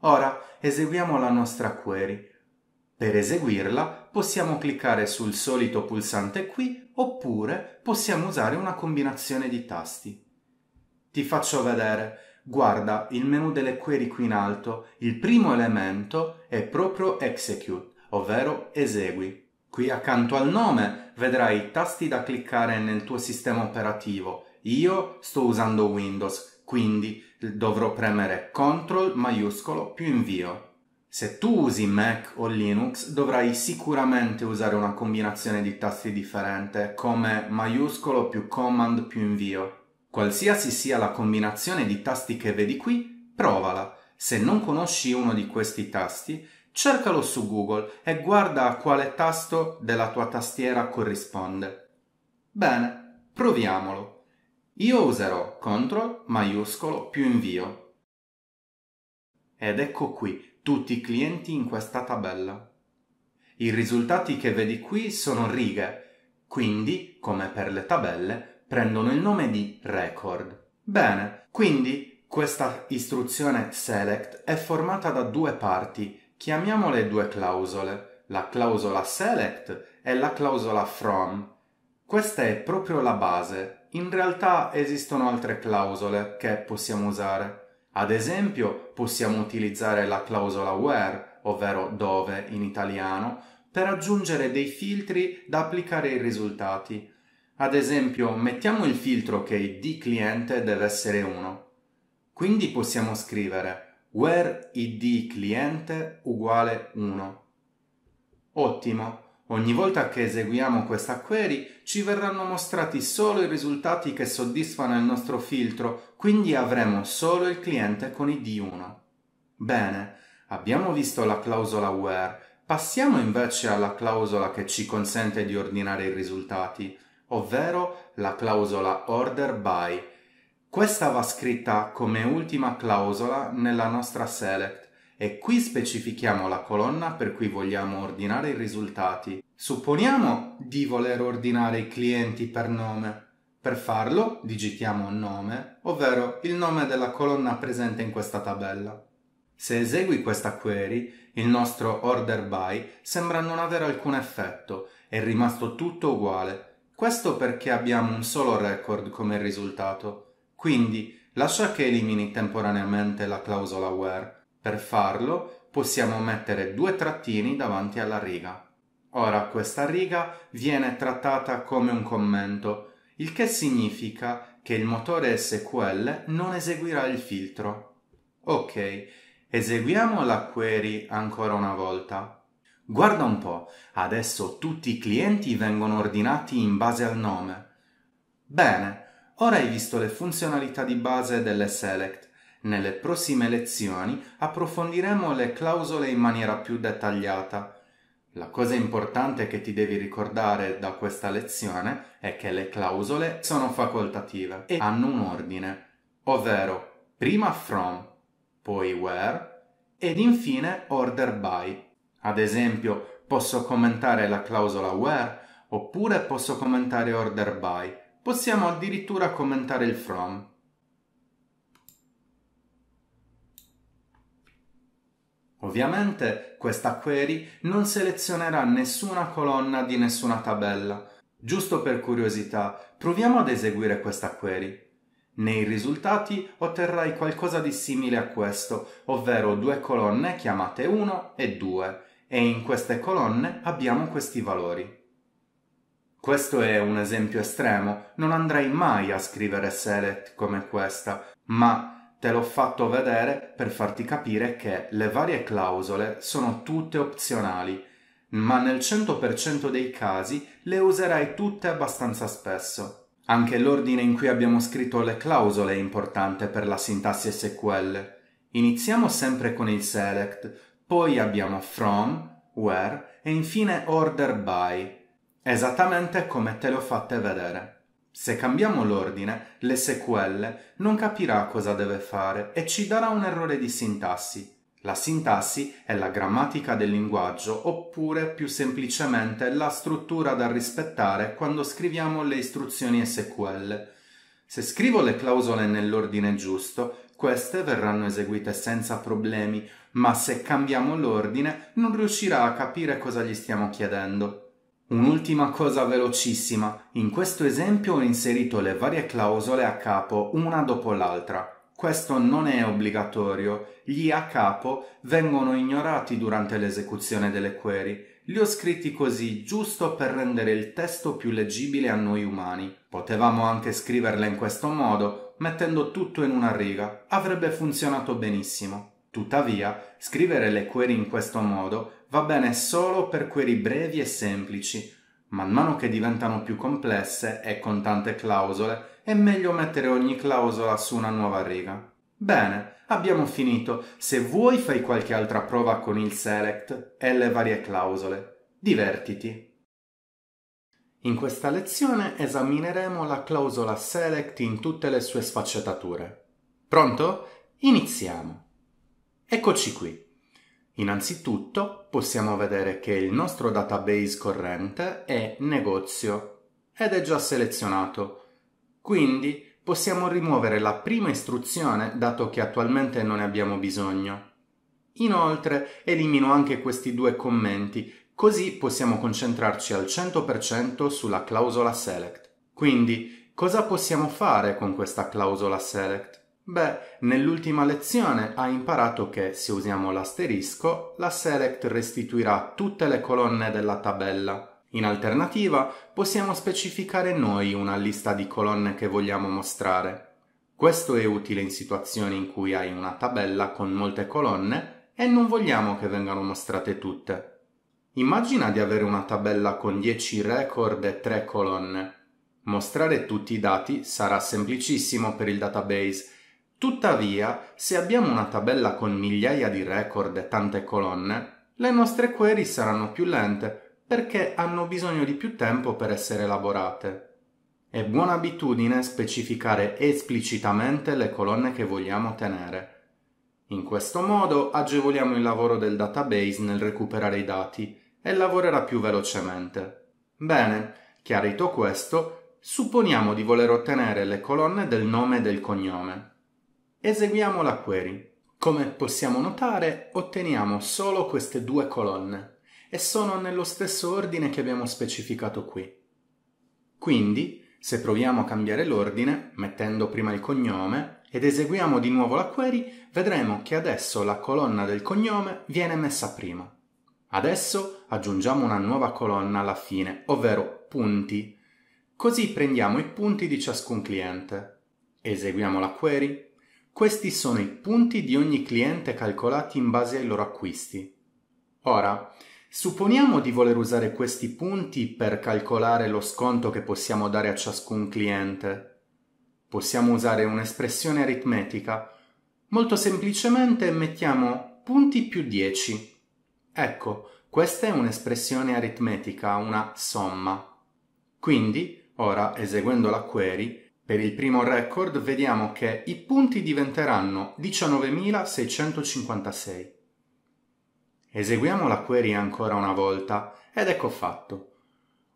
Ora eseguiamo la nostra query. Per eseguirla possiamo cliccare sul solito pulsante qui oppure possiamo usare una combinazione di tasti. Ti faccio vedere guarda il menu delle query qui in alto, il primo elemento è proprio execute, ovvero esegui. Qui accanto al nome vedrai i tasti da cliccare nel tuo sistema operativo. Io sto usando Windows, quindi dovrò premere CTRL maiuscolo più invio. Se tu usi Mac o Linux dovrai sicuramente usare una combinazione di tasti differente come maiuscolo più command più invio Qualsiasi sia la combinazione di tasti che vedi qui, provala. Se non conosci uno di questi tasti, cercalo su Google e guarda a quale tasto della tua tastiera corrisponde. Bene, proviamolo. Io userò CTRL maiuscolo più invio. Ed ecco qui tutti i clienti in questa tabella. I risultati che vedi qui sono righe, quindi, come per le tabelle, prendono il nome di record. Bene, quindi questa istruzione select è formata da due parti, chiamiamole due clausole, la clausola select e la clausola from. Questa è proprio la base. In realtà esistono altre clausole che possiamo usare. Ad esempio, possiamo utilizzare la clausola where, ovvero dove in italiano, per aggiungere dei filtri da applicare ai risultati. Ad esempio, mettiamo il filtro che id cliente deve essere 1. Quindi possiamo scrivere where id cliente uguale 1. Ottimo! Ogni volta che eseguiamo questa query ci verranno mostrati solo i risultati che soddisfano il nostro filtro, quindi avremo solo il cliente con id 1. Bene, abbiamo visto la clausola where, passiamo invece alla clausola che ci consente di ordinare i risultati ovvero la clausola order by. Questa va scritta come ultima clausola nella nostra select e qui specifichiamo la colonna per cui vogliamo ordinare i risultati. Supponiamo di voler ordinare i clienti per nome. Per farlo digitiamo nome, ovvero il nome della colonna presente in questa tabella. Se esegui questa query, il nostro order by sembra non avere alcun effetto, è rimasto tutto uguale, questo perché abbiamo un solo record come risultato, quindi lascia che elimini temporaneamente la clausola where. Per farlo possiamo mettere due trattini davanti alla riga. Ora questa riga viene trattata come un commento, il che significa che il motore SQL non eseguirà il filtro. Ok, eseguiamo la query ancora una volta. Guarda un po', adesso tutti i clienti vengono ordinati in base al nome. Bene, ora hai visto le funzionalità di base delle select. Nelle prossime lezioni approfondiremo le clausole in maniera più dettagliata. La cosa importante che ti devi ricordare da questa lezione è che le clausole sono facoltative e hanno un ordine, ovvero prima from, poi where ed infine order by. Ad esempio, posso commentare la clausola where oppure posso commentare order by. Possiamo addirittura commentare il from. Ovviamente questa query non selezionerà nessuna colonna di nessuna tabella. Giusto per curiosità, proviamo ad eseguire questa query. Nei risultati otterrai qualcosa di simile a questo, ovvero due colonne chiamate 1 e 2 e in queste colonne abbiamo questi valori. Questo è un esempio estremo, non andrei mai a scrivere select come questa, ma te l'ho fatto vedere per farti capire che le varie clausole sono tutte opzionali, ma nel 100% dei casi le userai tutte abbastanza spesso. Anche l'ordine in cui abbiamo scritto le clausole è importante per la sintassi SQL. Iniziamo sempre con il select, poi abbiamo from, where e infine order by, esattamente come te le ho fatte vedere. Se cambiamo l'ordine, le sequelle, non capirà cosa deve fare e ci darà un errore di sintassi. La sintassi è la grammatica del linguaggio oppure più semplicemente la struttura da rispettare quando scriviamo le istruzioni SQL. Se scrivo le clausole nell'ordine giusto, queste verranno eseguite senza problemi, ma se cambiamo l'ordine non riuscirà a capire cosa gli stiamo chiedendo. Un'ultima cosa velocissima. In questo esempio ho inserito le varie clausole a capo una dopo l'altra. Questo non è obbligatorio. Gli a capo vengono ignorati durante l'esecuzione delle query li ho scritti così, giusto per rendere il testo più leggibile a noi umani. Potevamo anche scriverla in questo modo, mettendo tutto in una riga. Avrebbe funzionato benissimo. Tuttavia, scrivere le query in questo modo va bene solo per query brevi e semplici. Man mano che diventano più complesse e con tante clausole, è meglio mettere ogni clausola su una nuova riga. Bene, Abbiamo finito. Se vuoi fai qualche altra prova con il select e le varie clausole. Divertiti. In questa lezione esamineremo la clausola select in tutte le sue sfaccettature. Pronto? Iniziamo. Eccoci qui. Innanzitutto possiamo vedere che il nostro database corrente è negozio ed è già selezionato. Quindi possiamo rimuovere la prima istruzione dato che attualmente non ne abbiamo bisogno. Inoltre elimino anche questi due commenti, così possiamo concentrarci al 100% sulla clausola select. Quindi, cosa possiamo fare con questa clausola select? Beh, nell'ultima lezione hai imparato che se usiamo l'asterisco, la select restituirà tutte le colonne della tabella. In alternativa possiamo specificare noi una lista di colonne che vogliamo mostrare. Questo è utile in situazioni in cui hai una tabella con molte colonne e non vogliamo che vengano mostrate tutte. Immagina di avere una tabella con 10 record e 3 colonne. Mostrare tutti i dati sarà semplicissimo per il database, tuttavia se abbiamo una tabella con migliaia di record e tante colonne, le nostre query saranno più lente perché hanno bisogno di più tempo per essere elaborate. È buona abitudine specificare esplicitamente le colonne che vogliamo tenere. In questo modo agevoliamo il lavoro del database nel recuperare i dati e lavorerà più velocemente. Bene, chiarito questo, supponiamo di voler ottenere le colonne del nome e del cognome. Eseguiamo la query. Come possiamo notare, otteniamo solo queste due colonne e sono nello stesso ordine che abbiamo specificato qui. Quindi, se proviamo a cambiare l'ordine, mettendo prima il cognome, ed eseguiamo di nuovo la query, vedremo che adesso la colonna del cognome viene messa prima. Adesso aggiungiamo una nuova colonna alla fine, ovvero punti. Così prendiamo i punti di ciascun cliente. Eseguiamo la query. Questi sono i punti di ogni cliente calcolati in base ai loro acquisti. Ora, Supponiamo di voler usare questi punti per calcolare lo sconto che possiamo dare a ciascun cliente. Possiamo usare un'espressione aritmetica. Molto semplicemente mettiamo punti più 10. Ecco, questa è un'espressione aritmetica, una somma. Quindi, ora eseguendo la query, per il primo record vediamo che i punti diventeranno 19.656. Eseguiamo la query ancora una volta ed ecco fatto.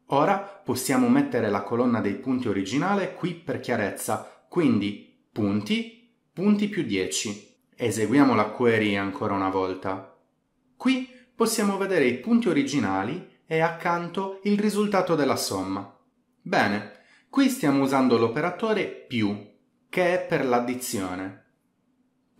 Ora possiamo mettere la colonna dei punti originale qui per chiarezza, quindi punti, punti più 10. Eseguiamo la query ancora una volta. Qui possiamo vedere i punti originali e accanto il risultato della somma. Bene, qui stiamo usando l'operatore più, che è per l'addizione.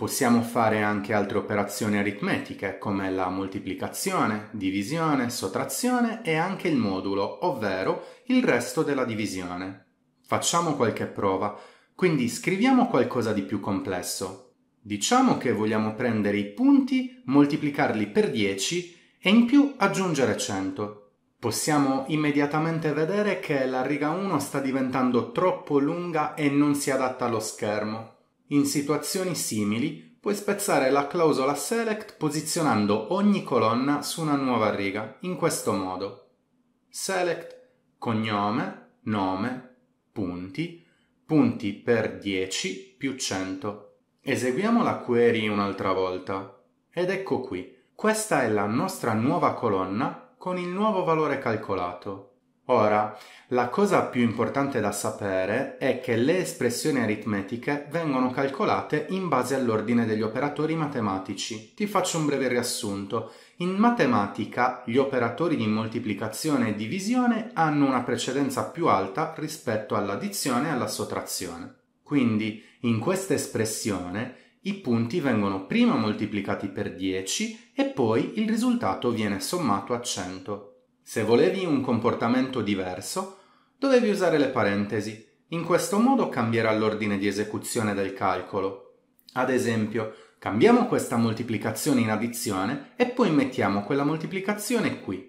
Possiamo fare anche altre operazioni aritmetiche come la moltiplicazione, divisione, sottrazione e anche il modulo, ovvero il resto della divisione. Facciamo qualche prova, quindi scriviamo qualcosa di più complesso. Diciamo che vogliamo prendere i punti, moltiplicarli per 10 e in più aggiungere 100. Possiamo immediatamente vedere che la riga 1 sta diventando troppo lunga e non si adatta allo schermo. In situazioni simili puoi spezzare la clausola select posizionando ogni colonna su una nuova riga, in questo modo. Select cognome, nome, punti, punti per 10 più 100. Eseguiamo la query un'altra volta. Ed ecco qui, questa è la nostra nuova colonna con il nuovo valore calcolato. Ora, la cosa più importante da sapere è che le espressioni aritmetiche vengono calcolate in base all'ordine degli operatori matematici. Ti faccio un breve riassunto. In matematica gli operatori di moltiplicazione e divisione hanno una precedenza più alta rispetto all'addizione e alla sottrazione. Quindi, in questa espressione, i punti vengono prima moltiplicati per 10 e poi il risultato viene sommato a 100. Se volevi un comportamento diverso, dovevi usare le parentesi. In questo modo cambierà l'ordine di esecuzione del calcolo. Ad esempio, cambiamo questa moltiplicazione in addizione e poi mettiamo quella moltiplicazione qui.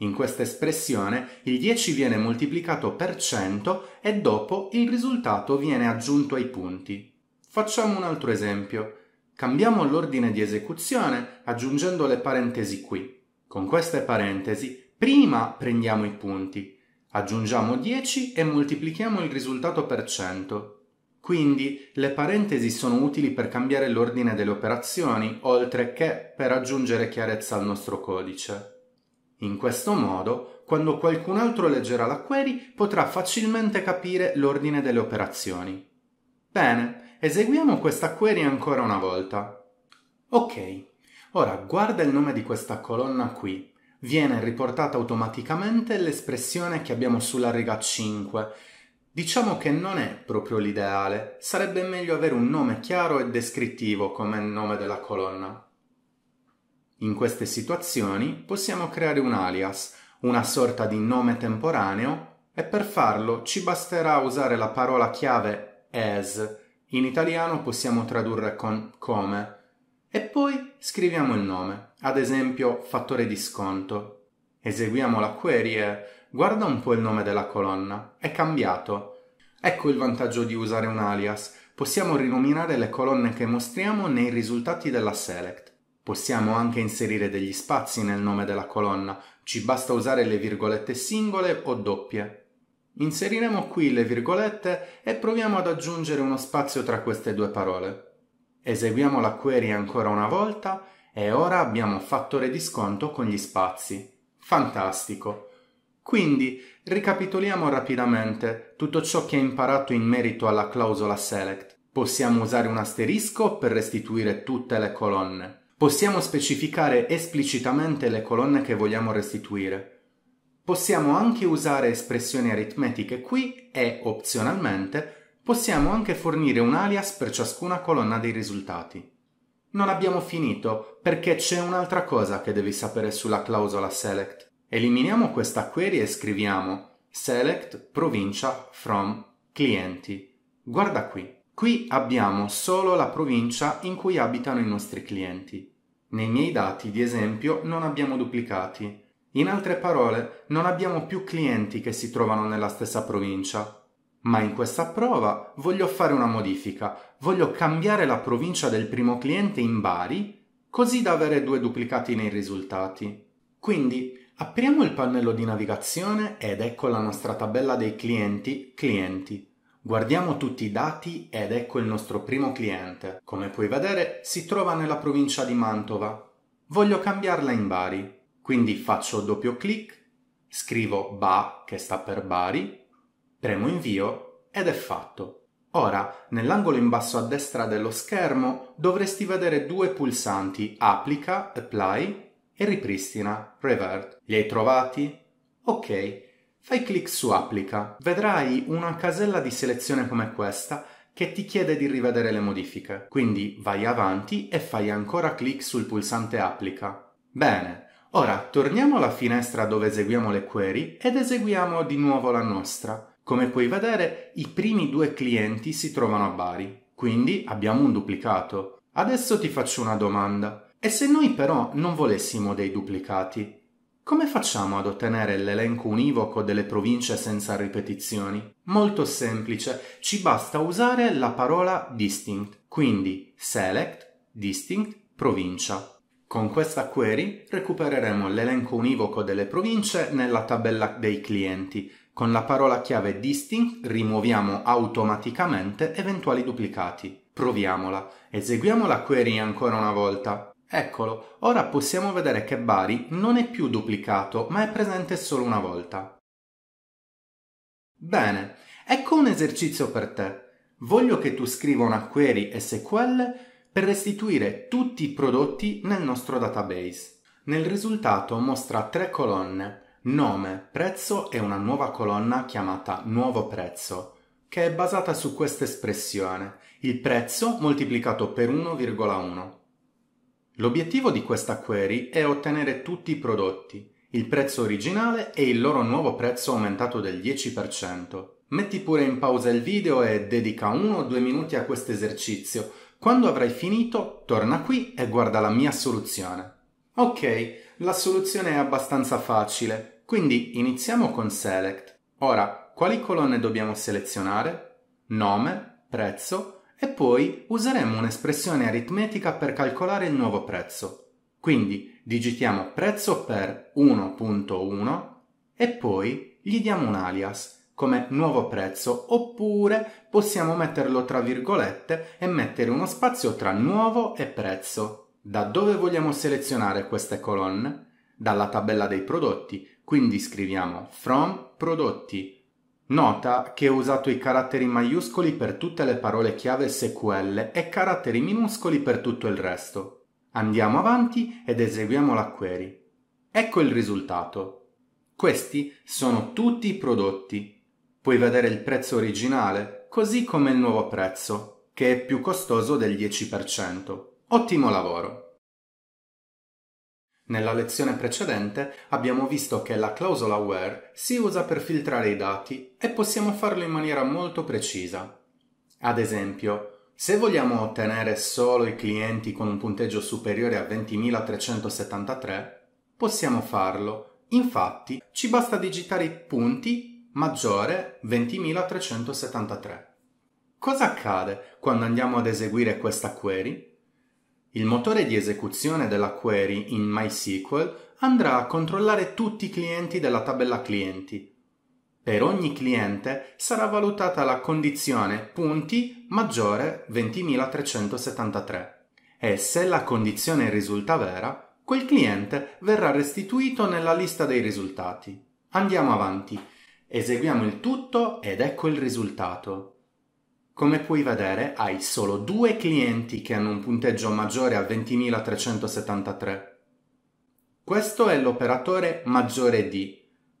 In questa espressione il 10 viene moltiplicato per 100 e dopo il risultato viene aggiunto ai punti. Facciamo un altro esempio. Cambiamo l'ordine di esecuzione aggiungendo le parentesi qui. Con queste parentesi Prima prendiamo i punti, aggiungiamo 10 e moltiplichiamo il risultato per 100. Quindi le parentesi sono utili per cambiare l'ordine delle operazioni, oltre che per aggiungere chiarezza al nostro codice. In questo modo, quando qualcun altro leggerà la query, potrà facilmente capire l'ordine delle operazioni. Bene, eseguiamo questa query ancora una volta. Ok, ora guarda il nome di questa colonna qui viene riportata automaticamente l'espressione che abbiamo sulla riga 5. Diciamo che non è proprio l'ideale, sarebbe meglio avere un nome chiaro e descrittivo come il nome della colonna. In queste situazioni possiamo creare un alias, una sorta di nome temporaneo, e per farlo ci basterà usare la parola chiave as. In italiano possiamo tradurre con come, e poi scriviamo il nome, ad esempio fattore di sconto. Eseguiamo la query e guarda un po' il nome della colonna, è cambiato. Ecco il vantaggio di usare un alias, possiamo rinominare le colonne che mostriamo nei risultati della select. Possiamo anche inserire degli spazi nel nome della colonna, ci basta usare le virgolette singole o doppie. Inseriremo qui le virgolette e proviamo ad aggiungere uno spazio tra queste due parole. Eseguiamo la query ancora una volta e ora abbiamo fattore di sconto con gli spazi. Fantastico! Quindi ricapitoliamo rapidamente tutto ciò che hai imparato in merito alla clausola select. Possiamo usare un asterisco per restituire tutte le colonne. Possiamo specificare esplicitamente le colonne che vogliamo restituire. Possiamo anche usare espressioni aritmetiche qui e, opzionalmente, Possiamo anche fornire un alias per ciascuna colonna dei risultati. Non abbiamo finito perché c'è un'altra cosa che devi sapere sulla clausola select. Eliminiamo questa query e scriviamo select provincia from clienti. Guarda qui. Qui abbiamo solo la provincia in cui abitano i nostri clienti. Nei miei dati di esempio non abbiamo duplicati. In altre parole, non abbiamo più clienti che si trovano nella stessa provincia, ma in questa prova voglio fare una modifica, voglio cambiare la provincia del primo cliente in Bari, così da avere due duplicati nei risultati. Quindi apriamo il pannello di navigazione ed ecco la nostra tabella dei clienti clienti. Guardiamo tutti i dati ed ecco il nostro primo cliente. Come puoi vedere si trova nella provincia di Mantova. Voglio cambiarla in Bari, quindi faccio doppio clic, scrivo BA che sta per Bari Premo invio ed è fatto. Ora, nell'angolo in basso a destra dello schermo dovresti vedere due pulsanti Applica, Apply e Ripristina, Revert. Li hai trovati? Ok, fai clic su Applica. Vedrai una casella di selezione come questa che ti chiede di rivedere le modifiche. Quindi vai avanti e fai ancora clic sul pulsante Applica. Bene, ora torniamo alla finestra dove eseguiamo le query ed eseguiamo di nuovo la nostra. Come puoi vedere, i primi due clienti si trovano a Bari, quindi abbiamo un duplicato. Adesso ti faccio una domanda. E se noi però non volessimo dei duplicati, come facciamo ad ottenere l'elenco univoco delle province senza ripetizioni? Molto semplice, ci basta usare la parola distinct, quindi select distinct provincia. Con questa query recupereremo l'elenco univoco delle province nella tabella dei clienti con la parola chiave distinct rimuoviamo automaticamente eventuali duplicati. Proviamola. Eseguiamo la query ancora una volta. Eccolo, ora possiamo vedere che Bari non è più duplicato, ma è presente solo una volta. Bene, ecco un esercizio per te. Voglio che tu scriva una query SQL per restituire tutti i prodotti nel nostro database. Nel risultato mostra tre colonne, Nome, prezzo e una nuova colonna chiamata nuovo prezzo, che è basata su questa espressione, il prezzo moltiplicato per 1,1. L'obiettivo di questa query è ottenere tutti i prodotti, il prezzo originale e il loro nuovo prezzo aumentato del 10%. Metti pure in pausa il video e dedica uno o due minuti a questo esercizio. Quando avrai finito, torna qui e guarda la mia soluzione. Ok, la soluzione è abbastanza facile. Quindi iniziamo con Select. Ora, quali colonne dobbiamo selezionare? Nome, prezzo e poi useremo un'espressione aritmetica per calcolare il nuovo prezzo. Quindi digitiamo prezzo per 1.1 e poi gli diamo un alias come nuovo prezzo oppure possiamo metterlo tra virgolette e mettere uno spazio tra nuovo e prezzo. Da dove vogliamo selezionare queste colonne? Dalla tabella dei prodotti, quindi scriviamo from prodotti. Nota che ho usato i caratteri maiuscoli per tutte le parole chiave SQL e caratteri minuscoli per tutto il resto. Andiamo avanti ed eseguiamo la query. Ecco il risultato. Questi sono tutti i prodotti. Puoi vedere il prezzo originale, così come il nuovo prezzo, che è più costoso del 10%. Ottimo lavoro! Nella lezione precedente abbiamo visto che la clausola where si usa per filtrare i dati e possiamo farlo in maniera molto precisa. Ad esempio, se vogliamo ottenere solo i clienti con un punteggio superiore a 20.373, possiamo farlo. Infatti, ci basta digitare i punti maggiore 20.373. Cosa accade quando andiamo ad eseguire questa query? Il motore di esecuzione della query in MySQL andrà a controllare tutti i clienti della tabella clienti. Per ogni cliente sarà valutata la condizione punti maggiore 20.373 e se la condizione risulta vera, quel cliente verrà restituito nella lista dei risultati. Andiamo avanti. Eseguiamo il tutto ed ecco il risultato. Come puoi vedere hai solo due clienti che hanno un punteggio maggiore a 20.373. Questo è l'operatore maggiore di,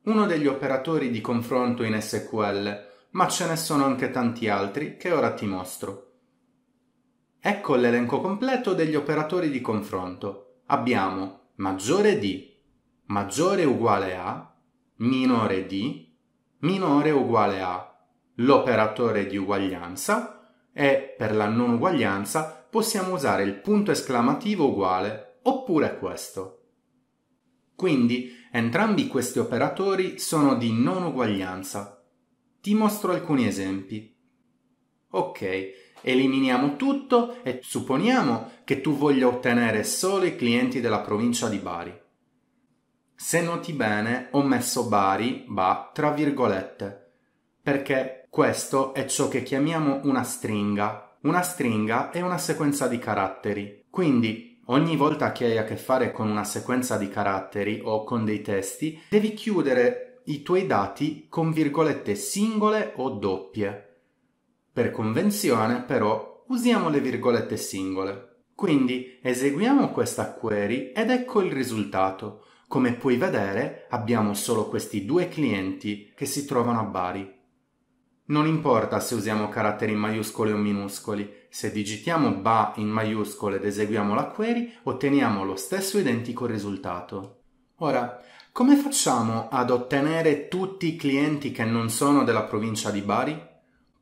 uno degli operatori di confronto in SQL, ma ce ne sono anche tanti altri che ora ti mostro. Ecco l'elenco completo degli operatori di confronto. Abbiamo maggiore di, maggiore uguale a, minore di, minore uguale a, l'operatore di uguaglianza e per la non uguaglianza possiamo usare il punto esclamativo uguale oppure questo. Quindi entrambi questi operatori sono di non uguaglianza. Ti mostro alcuni esempi. Ok, eliminiamo tutto e supponiamo che tu voglia ottenere solo i clienti della provincia di Bari. Se noti bene, ho messo Bari, ba, tra virgolette, perché questo è ciò che chiamiamo una stringa. Una stringa è una sequenza di caratteri, quindi ogni volta che hai a che fare con una sequenza di caratteri o con dei testi, devi chiudere i tuoi dati con virgolette singole o doppie. Per convenzione, però, usiamo le virgolette singole. Quindi eseguiamo questa query ed ecco il risultato. Come puoi vedere, abbiamo solo questi due clienti che si trovano a Bari. Non importa se usiamo caratteri maiuscoli o minuscoli, se digitiamo ba in maiuscolo ed eseguiamo la query, otteniamo lo stesso identico risultato. Ora, come facciamo ad ottenere tutti i clienti che non sono della provincia di Bari?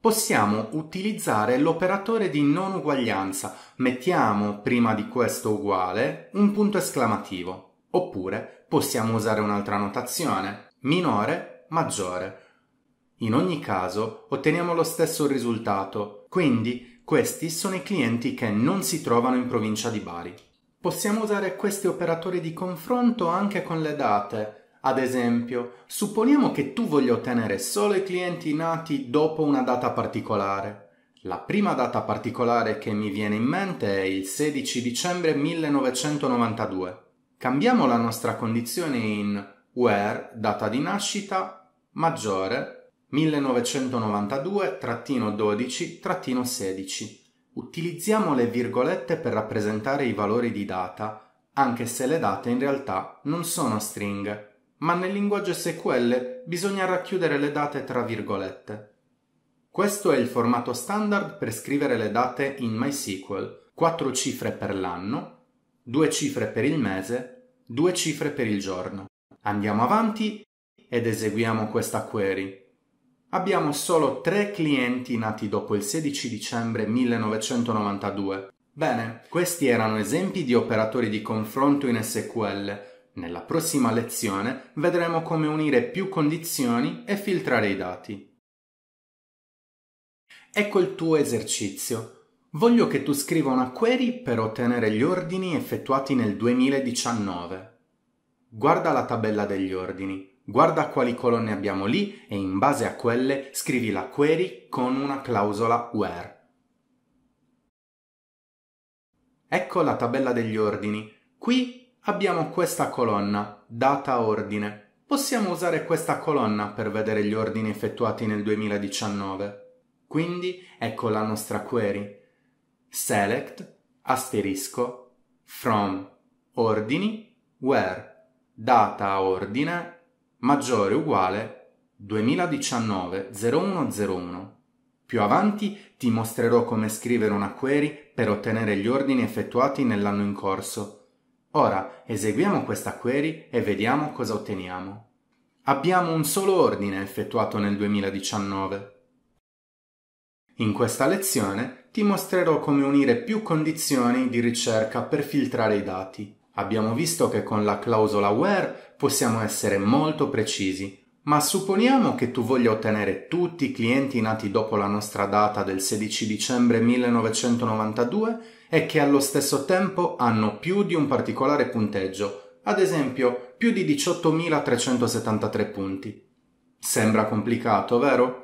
Possiamo utilizzare l'operatore di non uguaglianza. Mettiamo prima di questo uguale un punto esclamativo. Oppure possiamo usare un'altra notazione, minore, maggiore in ogni caso otteniamo lo stesso risultato, quindi questi sono i clienti che non si trovano in provincia di Bari. Possiamo usare questi operatori di confronto anche con le date. Ad esempio, supponiamo che tu voglia ottenere solo i clienti nati dopo una data particolare. La prima data particolare che mi viene in mente è il 16 dicembre 1992. Cambiamo la nostra condizione in where data di nascita maggiore 1992-12-16. Utilizziamo le virgolette per rappresentare i valori di data, anche se le date in realtà non sono stringhe, ma nel linguaggio SQL bisogna racchiudere le date tra virgolette. Questo è il formato standard per scrivere le date in MySQL, 4 cifre per l'anno, 2 cifre per il mese, 2 cifre per il giorno. Andiamo avanti ed eseguiamo questa query. Abbiamo solo tre clienti nati dopo il 16 dicembre 1992. Bene, questi erano esempi di operatori di confronto in SQL. Nella prossima lezione vedremo come unire più condizioni e filtrare i dati. Ecco il tuo esercizio. Voglio che tu scriva una query per ottenere gli ordini effettuati nel 2019. Guarda la tabella degli ordini. Guarda quali colonne abbiamo lì e in base a quelle scrivi la query con una clausola where. Ecco la tabella degli ordini. Qui abbiamo questa colonna, data ordine. Possiamo usare questa colonna per vedere gli ordini effettuati nel 2019. Quindi ecco la nostra query. Select asterisco from ordini where data ordine maggiore uguale 2019 0101. Più avanti ti mostrerò come scrivere una query per ottenere gli ordini effettuati nell'anno in corso. Ora eseguiamo questa query e vediamo cosa otteniamo. Abbiamo un solo ordine effettuato nel 2019. In questa lezione ti mostrerò come unire più condizioni di ricerca per filtrare i dati. Abbiamo visto che con la clausola where possiamo essere molto precisi, ma supponiamo che tu voglia ottenere tutti i clienti nati dopo la nostra data del 16 dicembre 1992 e che allo stesso tempo hanno più di un particolare punteggio, ad esempio più di 18.373 punti. Sembra complicato, vero?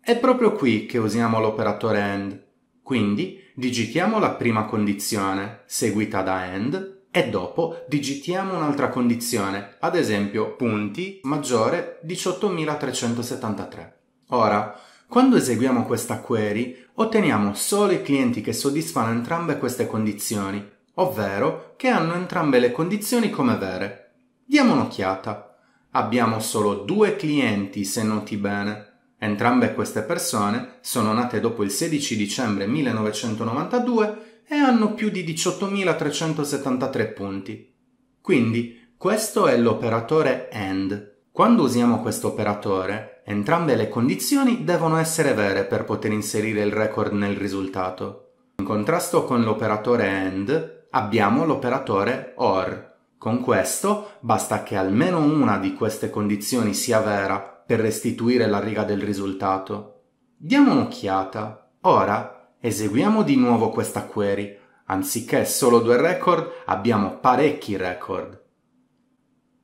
È proprio qui che usiamo l'operatore AND. Quindi digitiamo la prima condizione, seguita da AND, e dopo digitiamo un'altra condizione, ad esempio punti maggiore 18.373. Ora, quando eseguiamo questa query, otteniamo solo i clienti che soddisfano entrambe queste condizioni, ovvero che hanno entrambe le condizioni come vere. Diamo un'occhiata. Abbiamo solo due clienti se noti bene. Entrambe queste persone sono nate dopo il 16 dicembre 1992 e hanno più di 18.373 punti. Quindi questo è l'operatore AND. Quando usiamo questo operatore, entrambe le condizioni devono essere vere per poter inserire il record nel risultato. In contrasto con l'operatore AND abbiamo l'operatore OR. Con questo basta che almeno una di queste condizioni sia vera per restituire la riga del risultato. Diamo un'occhiata. Ora Eseguiamo di nuovo questa query. Anziché solo due record, abbiamo parecchi record.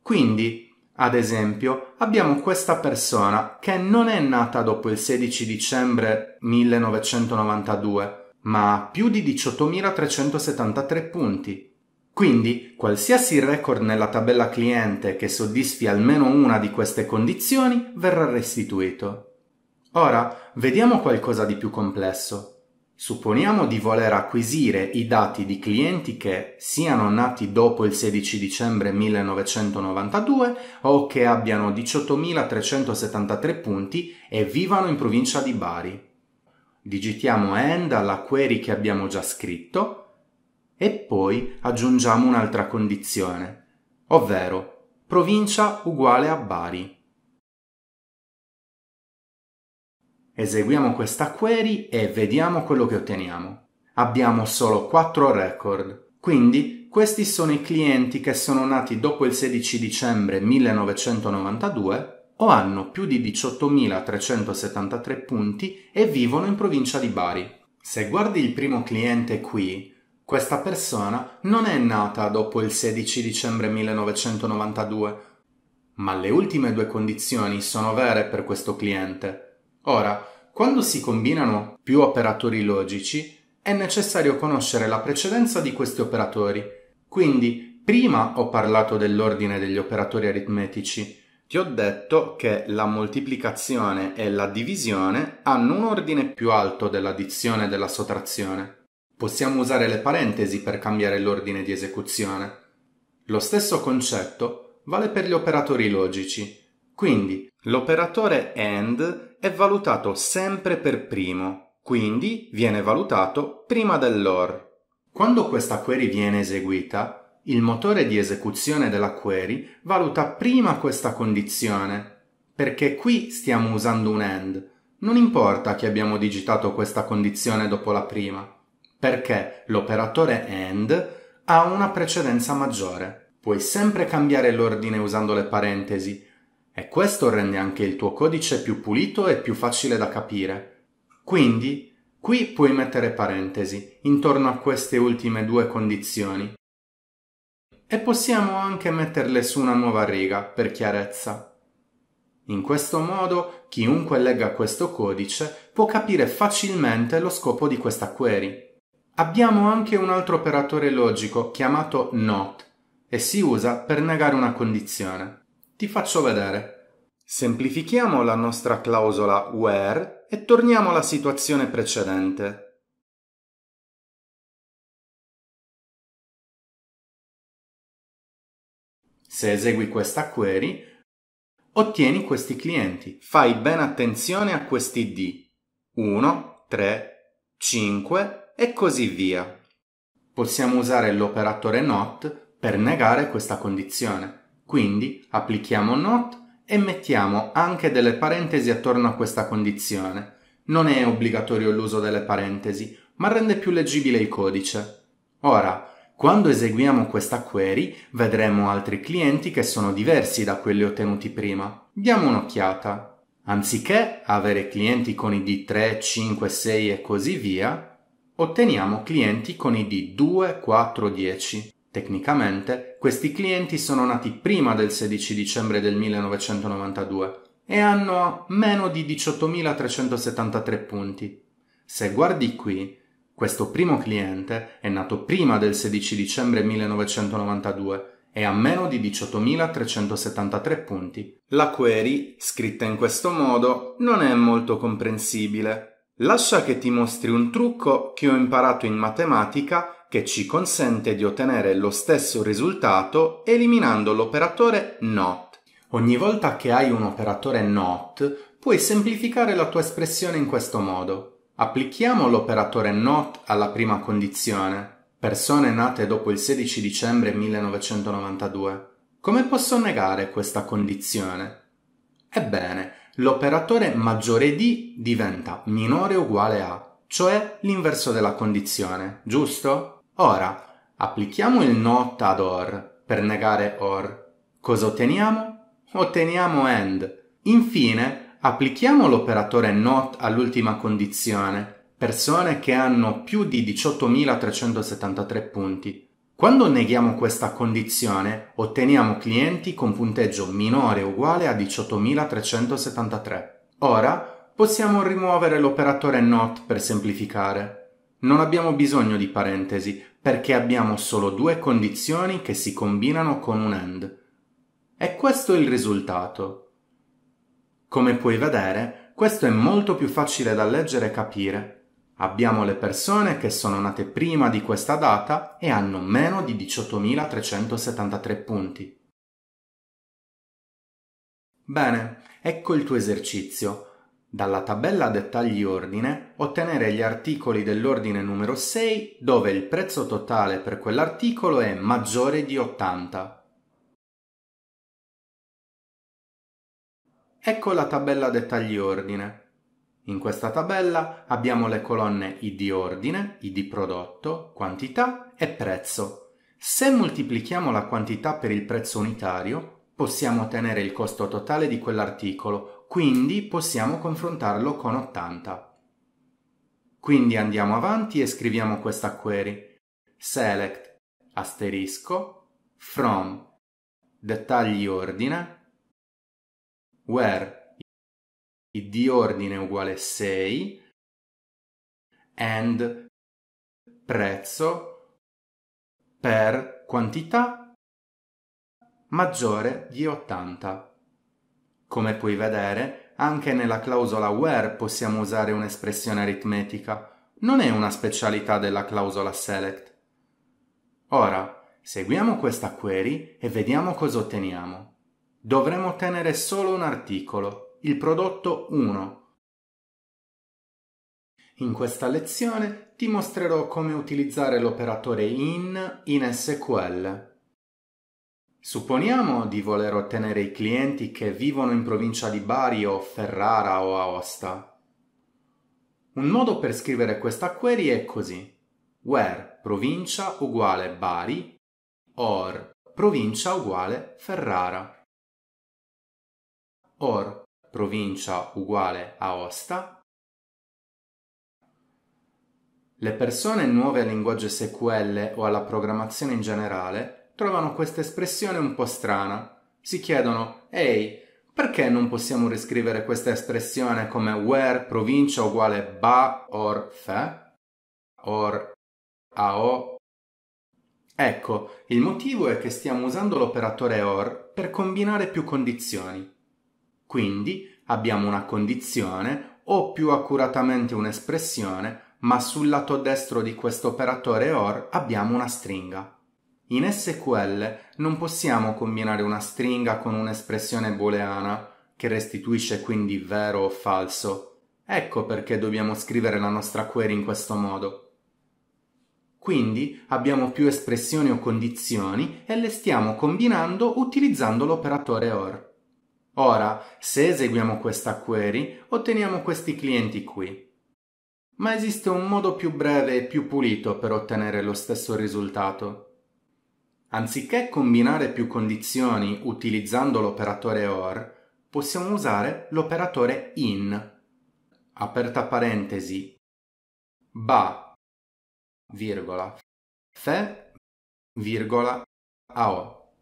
Quindi, ad esempio, abbiamo questa persona che non è nata dopo il 16 dicembre 1992, ma ha più di 18.373 punti. Quindi, qualsiasi record nella tabella cliente che soddisfi almeno una di queste condizioni verrà restituito. Ora, vediamo qualcosa di più complesso. Supponiamo di voler acquisire i dati di clienti che siano nati dopo il 16 dicembre 1992 o che abbiano 18.373 punti e vivano in provincia di Bari. Digitiamo AND alla query che abbiamo già scritto e poi aggiungiamo un'altra condizione, ovvero provincia uguale a Bari. Eseguiamo questa query e vediamo quello che otteniamo. Abbiamo solo 4 record, quindi questi sono i clienti che sono nati dopo il 16 dicembre 1992 o hanno più di 18.373 punti e vivono in provincia di Bari. Se guardi il primo cliente qui, questa persona non è nata dopo il 16 dicembre 1992, ma le ultime due condizioni sono vere per questo cliente. Ora, quando si combinano più operatori logici, è necessario conoscere la precedenza di questi operatori. Quindi, prima ho parlato dell'ordine degli operatori aritmetici. Ti ho detto che la moltiplicazione e la divisione hanno un ordine più alto dell'addizione e della sottrazione. Possiamo usare le parentesi per cambiare l'ordine di esecuzione. Lo stesso concetto vale per gli operatori logici. Quindi l'operatore AND è valutato sempre per primo, quindi viene valutato prima dell'or. Quando questa query viene eseguita, il motore di esecuzione della query valuta prima questa condizione, perché qui stiamo usando un AND. Non importa che abbiamo digitato questa condizione dopo la prima, perché l'operatore AND ha una precedenza maggiore. Puoi sempre cambiare l'ordine usando le parentesi, e questo rende anche il tuo codice più pulito e più facile da capire. Quindi, qui puoi mettere parentesi intorno a queste ultime due condizioni. E possiamo anche metterle su una nuova riga per chiarezza. In questo modo, chiunque legga questo codice può capire facilmente lo scopo di questa query. Abbiamo anche un altro operatore logico chiamato not e si usa per negare una condizione. Ti faccio vedere. Semplifichiamo la nostra clausola where e torniamo alla situazione precedente. Se esegui questa query, ottieni questi clienti. Fai ben attenzione a questi D. 1, 3, 5 e così via. Possiamo usare l'operatore NOT per negare questa condizione. Quindi applichiamo not e mettiamo anche delle parentesi attorno a questa condizione. Non è obbligatorio l'uso delle parentesi, ma rende più leggibile il codice. Ora, quando eseguiamo questa query, vedremo altri clienti che sono diversi da quelli ottenuti prima. Diamo un'occhiata. Anziché avere clienti con id 3, 5, 6 e così via, otteniamo clienti con id 2, 4, 10. Tecnicamente, questi clienti sono nati prima del 16 dicembre del 1992 e hanno meno di 18.373 punti. Se guardi qui, questo primo cliente è nato prima del 16 dicembre 1992 e ha meno di 18.373 punti. La query, scritta in questo modo, non è molto comprensibile. Lascia che ti mostri un trucco che ho imparato in matematica che ci consente di ottenere lo stesso risultato eliminando l'operatore not. Ogni volta che hai un operatore not, puoi semplificare la tua espressione in questo modo. Applichiamo l'operatore not alla prima condizione, persone nate dopo il 16 dicembre 1992. Come posso negare questa condizione? Ebbene, l'operatore maggiore di diventa minore o uguale a, cioè l'inverso della condizione, giusto? Ora, applichiamo il not ad or per negare or. Cosa otteniamo? Otteniamo and. Infine, applichiamo l'operatore not all'ultima condizione, persone che hanno più di 18.373 punti. Quando neghiamo questa condizione, otteniamo clienti con punteggio minore o uguale a 18.373. Ora possiamo rimuovere l'operatore not per semplificare. Non abbiamo bisogno di parentesi perché abbiamo solo due condizioni che si combinano con un AND. E questo è il risultato. Come puoi vedere, questo è molto più facile da leggere e capire. Abbiamo le persone che sono nate prima di questa data e hanno meno di 18.373 punti. Bene, ecco il tuo esercizio dalla tabella dettagli ordine ottenere gli articoli dell'ordine numero 6 dove il prezzo totale per quell'articolo è maggiore di 80. Ecco la tabella dettagli ordine. In questa tabella abbiamo le colonne ID ordine, ID prodotto, quantità e prezzo. Se moltiplichiamo la quantità per il prezzo unitario, possiamo ottenere il costo totale di quell'articolo quindi possiamo confrontarlo con 80. Quindi andiamo avanti e scriviamo questa query. Select asterisco from dettagli ordine where di ordine uguale 6 and prezzo per quantità maggiore di 80. Come puoi vedere, anche nella clausola where possiamo usare un'espressione aritmetica. Non è una specialità della clausola select. Ora, seguiamo questa query e vediamo cosa otteniamo. Dovremo ottenere solo un articolo, il prodotto 1, in questa lezione ti mostrerò come utilizzare l'operatore in in SQL. Supponiamo di voler ottenere i clienti che vivono in provincia di Bari o Ferrara o Aosta. Un modo per scrivere questa query è così. where provincia uguale Bari or provincia uguale Ferrara or provincia uguale Aosta. Le persone nuove al linguaggio SQL o alla programmazione in generale trovano questa espressione un po' strana. Si chiedono, ehi, perché non possiamo riscrivere questa espressione come where provincia uguale ba or fe or ao? Ecco, il motivo è che stiamo usando l'operatore or per combinare più condizioni. Quindi abbiamo una condizione o più accuratamente un'espressione, ma sul lato destro di questo operatore or abbiamo una stringa. In SQL non possiamo combinare una stringa con un'espressione booleana, che restituisce quindi vero o falso. Ecco perché dobbiamo scrivere la nostra query in questo modo. Quindi abbiamo più espressioni o condizioni e le stiamo combinando utilizzando l'operatore OR. Ora, se eseguiamo questa query, otteniamo questi clienti qui. Ma esiste un modo più breve e più pulito per ottenere lo stesso risultato. Anziché combinare più condizioni utilizzando l'operatore OR, possiamo usare l'operatore IN. Aperta parentesi. Ba, virgola, fe, virgola, ao.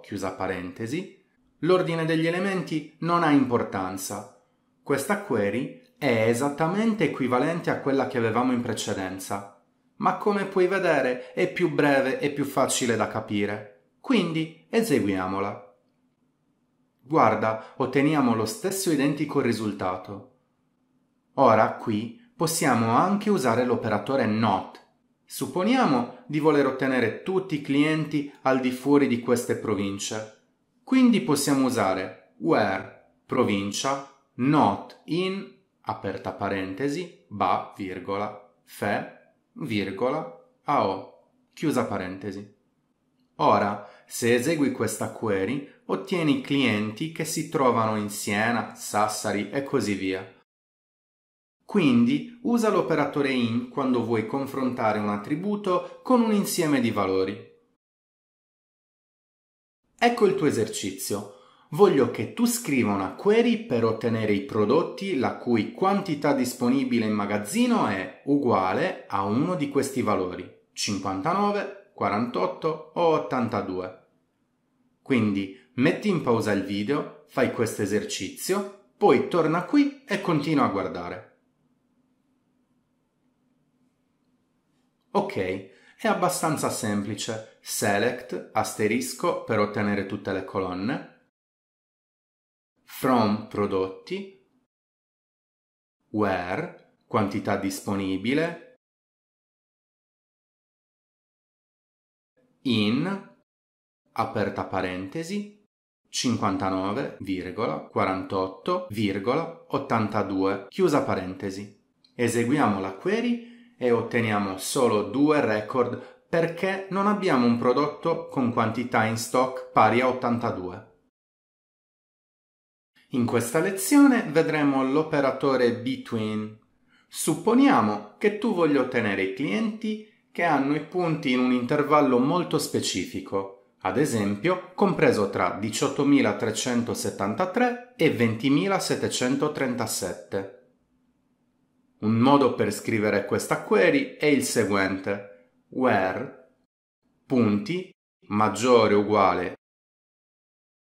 Chiusa parentesi. L'ordine degli elementi non ha importanza. Questa query è esattamente equivalente a quella che avevamo in precedenza ma come puoi vedere è più breve e più facile da capire. Quindi eseguiamola. Guarda, otteniamo lo stesso identico risultato. Ora qui possiamo anche usare l'operatore NOT. Supponiamo di voler ottenere tutti i clienti al di fuori di queste province. Quindi possiamo usare where provincia not in aperta parentesi ba virgola fe virgola, AO, chiusa parentesi. Ora, se esegui questa query, ottieni clienti che si trovano in Siena, Sassari e così via. Quindi usa l'operatore in quando vuoi confrontare un attributo con un insieme di valori. Ecco il tuo esercizio voglio che tu scriva una query per ottenere i prodotti la cui quantità disponibile in magazzino è uguale a uno di questi valori 59, 48 o 82. Quindi metti in pausa il video, fai questo esercizio, poi torna qui e continua a guardare. Ok, è abbastanza semplice. Select, asterisco per ottenere tutte le colonne, from prodotti, where quantità disponibile, in aperta parentesi 59,48,82 chiusa parentesi. Eseguiamo la query e otteniamo solo due record perché non abbiamo un prodotto con quantità in stock pari a 82. In questa lezione vedremo l'operatore between. Supponiamo che tu voglia ottenere i clienti che hanno i punti in un intervallo molto specifico, ad esempio compreso tra 18.373 e 20.737. Un modo per scrivere questa query è il seguente where punti maggiore o uguale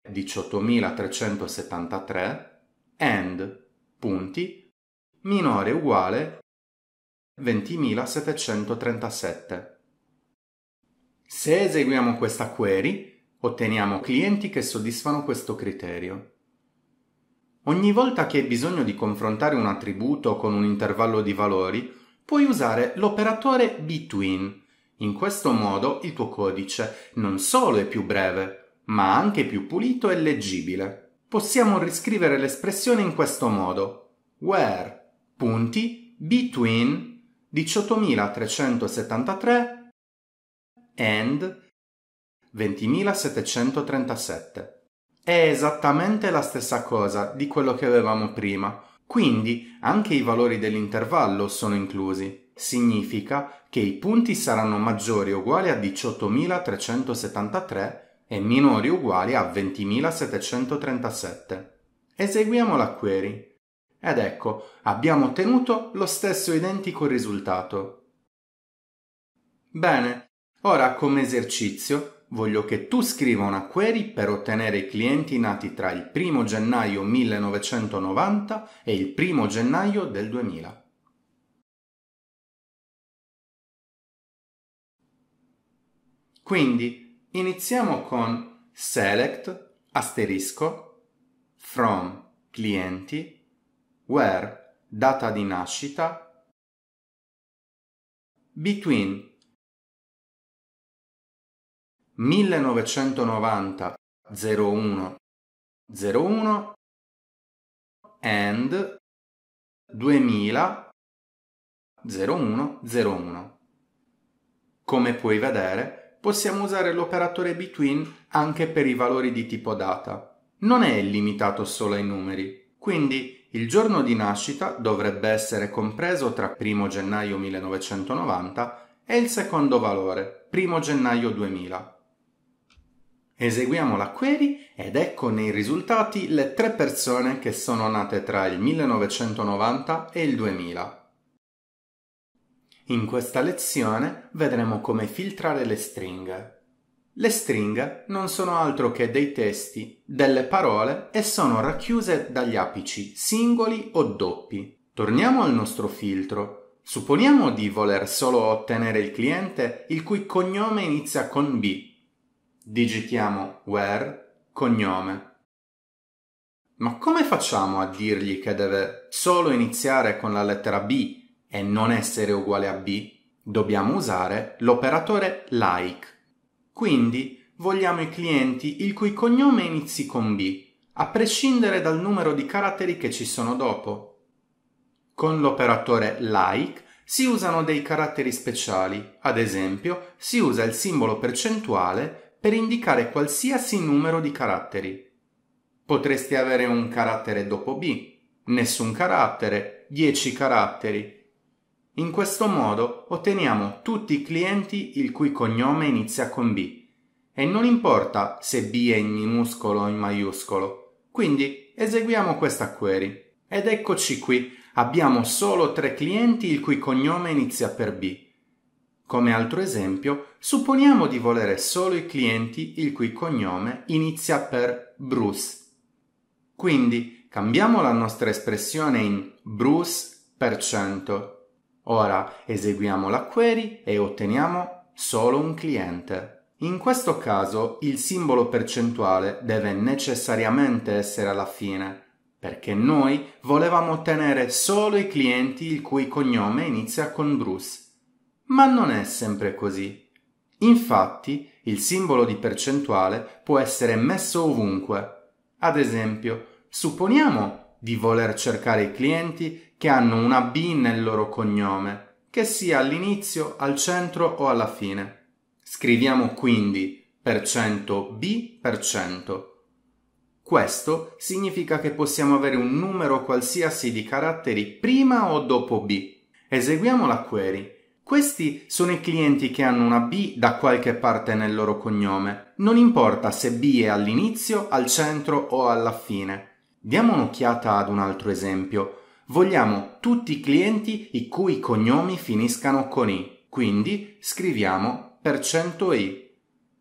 18373 and punti minore uguale 20737. Se eseguiamo questa query, otteniamo clienti che soddisfano questo criterio. Ogni volta che hai bisogno di confrontare un attributo con un intervallo di valori, puoi usare l'operatore between. In questo modo il tuo codice non solo è più breve, ma anche più pulito e leggibile. Possiamo riscrivere l'espressione in questo modo: where punti between 18373 and 20737. È esattamente la stessa cosa di quello che avevamo prima, quindi anche i valori dell'intervallo sono inclusi. Significa che i punti saranno maggiori o uguali a 18373 e o uguali a 20.737. Eseguiamo la query. Ed ecco, abbiamo ottenuto lo stesso identico risultato. Bene, ora come esercizio voglio che tu scriva una query per ottenere i clienti nati tra il 1 gennaio 1990 e il 1 gennaio del 2000. Quindi, Iniziamo con select asterisco from clienti where data di nascita between 1990 01 01 and 2000 0101 come puoi vedere possiamo usare l'operatore between anche per i valori di tipo data. Non è limitato solo ai numeri, quindi il giorno di nascita dovrebbe essere compreso tra 1 gennaio 1990 e il secondo valore, 1 gennaio 2000. Eseguiamo la query ed ecco nei risultati le tre persone che sono nate tra il 1990 e il 2000. In questa lezione vedremo come filtrare le stringhe. Le stringhe non sono altro che dei testi, delle parole e sono racchiuse dagli apici singoli o doppi. Torniamo al nostro filtro. Supponiamo di voler solo ottenere il cliente il cui cognome inizia con B. Digitiamo where cognome. Ma come facciamo a dirgli che deve solo iniziare con la lettera B e non essere uguale a b, dobbiamo usare l'operatore like. Quindi vogliamo i clienti il cui cognome inizi con b, a prescindere dal numero di caratteri che ci sono dopo. Con l'operatore like si usano dei caratteri speciali, ad esempio si usa il simbolo percentuale per indicare qualsiasi numero di caratteri. Potresti avere un carattere dopo b, nessun carattere, 10 caratteri, in questo modo otteniamo tutti i clienti il cui cognome inizia con B e non importa se B è in minuscolo o in maiuscolo. Quindi eseguiamo questa query ed eccoci qui, abbiamo solo tre clienti il cui cognome inizia per B. Come altro esempio, supponiamo di volere solo i clienti il cui cognome inizia per Bruce. Quindi cambiamo la nostra espressione in Bruce per cento Ora eseguiamo la query e otteniamo solo un cliente. In questo caso il simbolo percentuale deve necessariamente essere alla fine, perché noi volevamo ottenere solo i clienti il cui cognome inizia con Bruce. Ma non è sempre così. Infatti, il simbolo di percentuale può essere messo ovunque. Ad esempio, supponiamo di voler cercare i clienti che hanno una B nel loro cognome, che sia all'inizio, al centro o alla fine. Scriviamo quindi per cento B per cento. Questo significa che possiamo avere un numero qualsiasi di caratteri prima o dopo B. Eseguiamo la query. Questi sono i clienti che hanno una B da qualche parte nel loro cognome. Non importa se B è all'inizio, al centro o alla fine. Diamo un'occhiata ad un altro esempio. Vogliamo tutti i clienti i cui cognomi finiscano con i, quindi scriviamo per %i.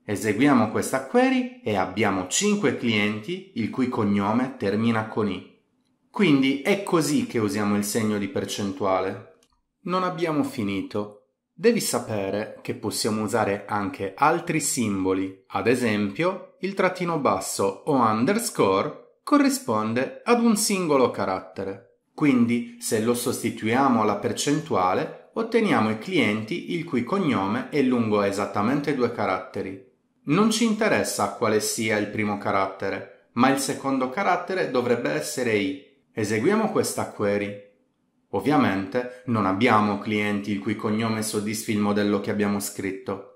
Eseguiamo questa query e abbiamo 5 clienti il cui cognome termina con i. Quindi è così che usiamo il segno di percentuale. Non abbiamo finito. Devi sapere che possiamo usare anche altri simboli, ad esempio il trattino basso o underscore corrisponde ad un singolo carattere. Quindi, se lo sostituiamo alla percentuale, otteniamo i clienti il cui cognome è lungo esattamente due caratteri. Non ci interessa quale sia il primo carattere, ma il secondo carattere dovrebbe essere I. Eseguiamo questa query. Ovviamente non abbiamo clienti il cui cognome soddisfi il modello che abbiamo scritto.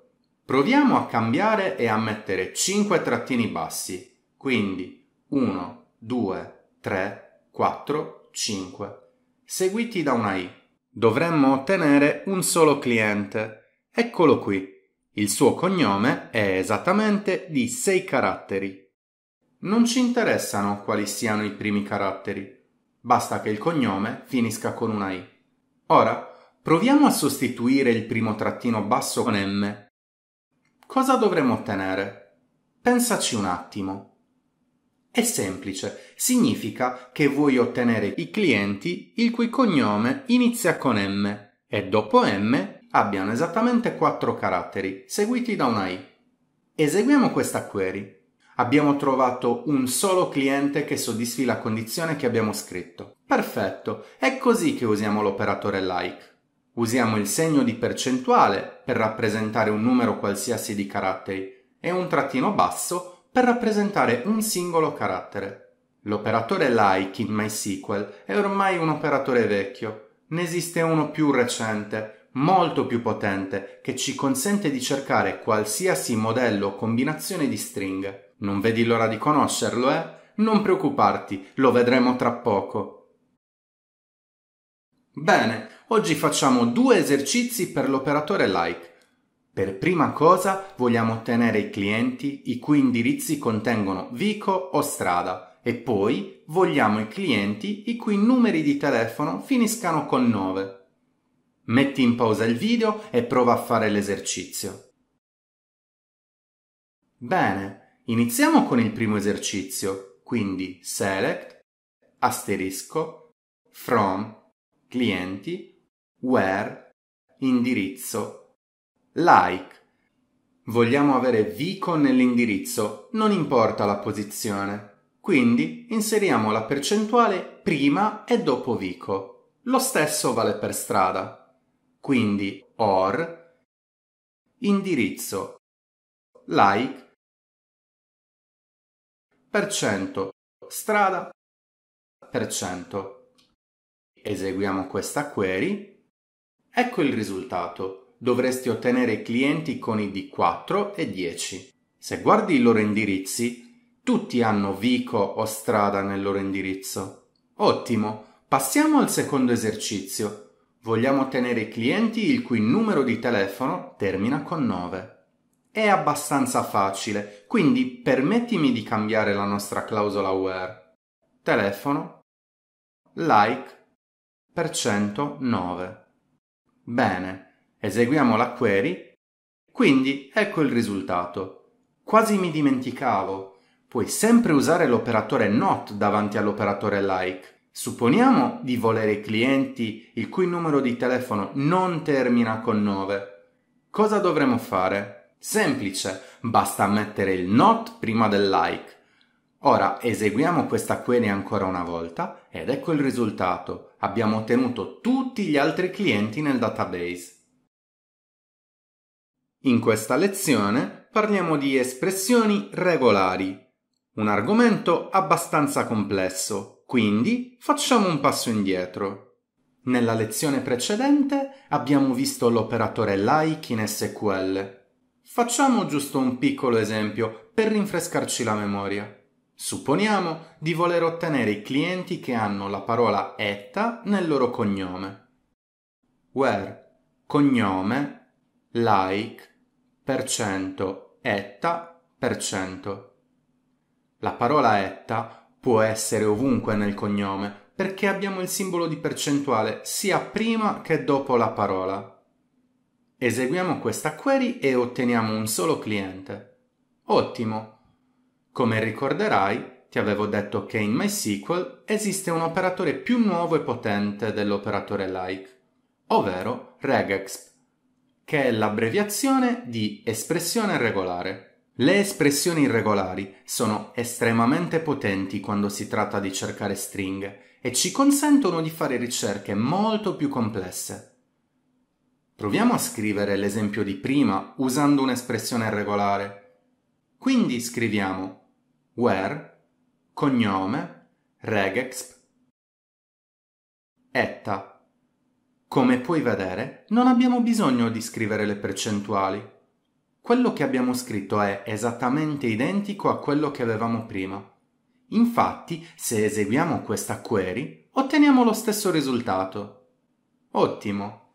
Proviamo a cambiare e a mettere 5 trattini bassi, quindi 1, 2, 3, 4, 5, seguiti da una I. Dovremmo ottenere un solo cliente. Eccolo qui. Il suo cognome è esattamente di 6 caratteri. Non ci interessano quali siano i primi caratteri, basta che il cognome finisca con una I. Ora, proviamo a sostituire il primo trattino basso con M. Cosa dovremmo ottenere? Pensaci un attimo. È semplice, significa che vuoi ottenere i clienti il cui cognome inizia con M e dopo M abbiano esattamente quattro caratteri, seguiti da una I. Eseguiamo questa query. Abbiamo trovato un solo cliente che soddisfi la condizione che abbiamo scritto. Perfetto, è così che usiamo l'operatore like. Usiamo il segno di percentuale per rappresentare un numero qualsiasi di caratteri e un trattino basso per per rappresentare un singolo carattere. L'operatore like in MySQL è ormai un operatore vecchio. Ne esiste uno più recente, molto più potente, che ci consente di cercare qualsiasi modello o combinazione di stringhe. Non vedi l'ora di conoscerlo, eh? Non preoccuparti, lo vedremo tra poco. Bene, oggi facciamo due esercizi per l'operatore like per prima cosa vogliamo ottenere i clienti i cui indirizzi contengono Vico o strada e poi vogliamo i clienti i cui numeri di telefono finiscano con 9. Metti in pausa il video e prova a fare l'esercizio. Bene, iniziamo con il primo esercizio, quindi select, asterisco, from, clienti, where, indirizzo like. Vogliamo avere Vico nell'indirizzo, non importa la posizione. Quindi inseriamo la percentuale prima e dopo Vico. Lo stesso vale per strada. Quindi OR, indirizzo, like, per cento, strada, per cento. Eseguiamo questa query. Ecco il risultato dovresti ottenere clienti con i D4 e 10. Se guardi i loro indirizzi, tutti hanno vico o strada nel loro indirizzo. Ottimo, passiamo al secondo esercizio. Vogliamo ottenere clienti il cui numero di telefono termina con 9. È abbastanza facile, quindi permettimi di cambiare la nostra clausola where. Telefono, like, per cento 9. Bene, Eseguiamo la query. Quindi ecco il risultato. Quasi mi dimenticavo. Puoi sempre usare l'operatore not davanti all'operatore like. Supponiamo di volere i clienti il cui numero di telefono non termina con 9. Cosa dovremmo fare? Semplice, basta mettere il not prima del like. Ora eseguiamo questa query ancora una volta ed ecco il risultato. Abbiamo ottenuto tutti gli altri clienti nel database. In questa lezione parliamo di espressioni regolari, un argomento abbastanza complesso, quindi facciamo un passo indietro. Nella lezione precedente abbiamo visto l'operatore like in SQL. Facciamo giusto un piccolo esempio per rinfrescarci la memoria. Supponiamo di voler ottenere i clienti che hanno la parola etta nel loro cognome. Where cognome like per cento, etta per cento. La parola etta può essere ovunque nel cognome perché abbiamo il simbolo di percentuale sia prima che dopo la parola. Eseguiamo questa query e otteniamo un solo cliente. Ottimo! Come ricorderai, ti avevo detto che in MySQL esiste un operatore più nuovo e potente dell'operatore like, ovvero regexp che è l'abbreviazione di espressione regolare. Le espressioni irregolari sono estremamente potenti quando si tratta di cercare stringhe e ci consentono di fare ricerche molto più complesse. Proviamo a scrivere l'esempio di prima usando un'espressione regolare. Quindi scriviamo where, cognome, regexp, etta come puoi vedere, non abbiamo bisogno di scrivere le percentuali. Quello che abbiamo scritto è esattamente identico a quello che avevamo prima. Infatti, se eseguiamo questa query, otteniamo lo stesso risultato. Ottimo!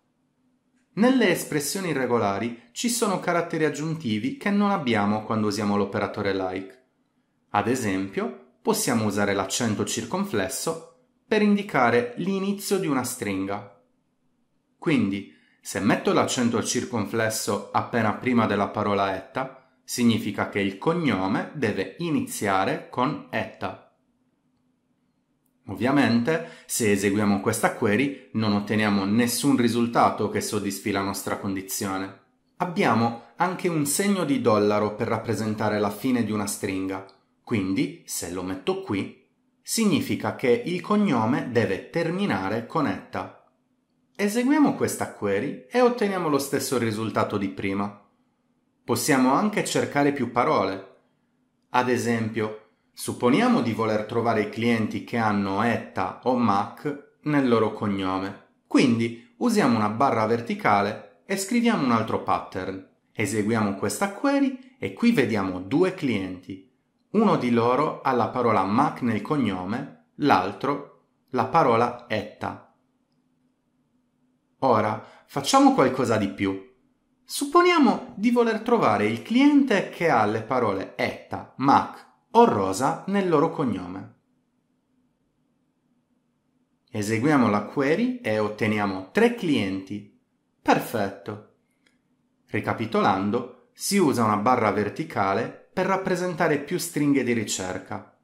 Nelle espressioni regolari ci sono caratteri aggiuntivi che non abbiamo quando usiamo l'operatore like. Ad esempio, possiamo usare l'accento circonflesso per indicare l'inizio di una stringa. Quindi, se metto l'accento circonflesso appena prima della parola etta, significa che il cognome deve iniziare con etta. Ovviamente, se eseguiamo questa query, non otteniamo nessun risultato che soddisfi la nostra condizione. Abbiamo anche un segno di dollaro per rappresentare la fine di una stringa, quindi, se lo metto qui, significa che il cognome deve terminare con etta. Eseguiamo questa query e otteniamo lo stesso risultato di prima. Possiamo anche cercare più parole. Ad esempio, supponiamo di voler trovare i clienti che hanno Etta o MAC nel loro cognome. Quindi usiamo una barra verticale e scriviamo un altro pattern. Eseguiamo questa query e qui vediamo due clienti. Uno di loro ha la parola MAC nel cognome, l'altro la parola Etta Ora, facciamo qualcosa di più. Supponiamo di voler trovare il cliente che ha le parole etta, mac o rosa nel loro cognome. Eseguiamo la query e otteniamo tre clienti. Perfetto! Ricapitolando, si usa una barra verticale per rappresentare più stringhe di ricerca.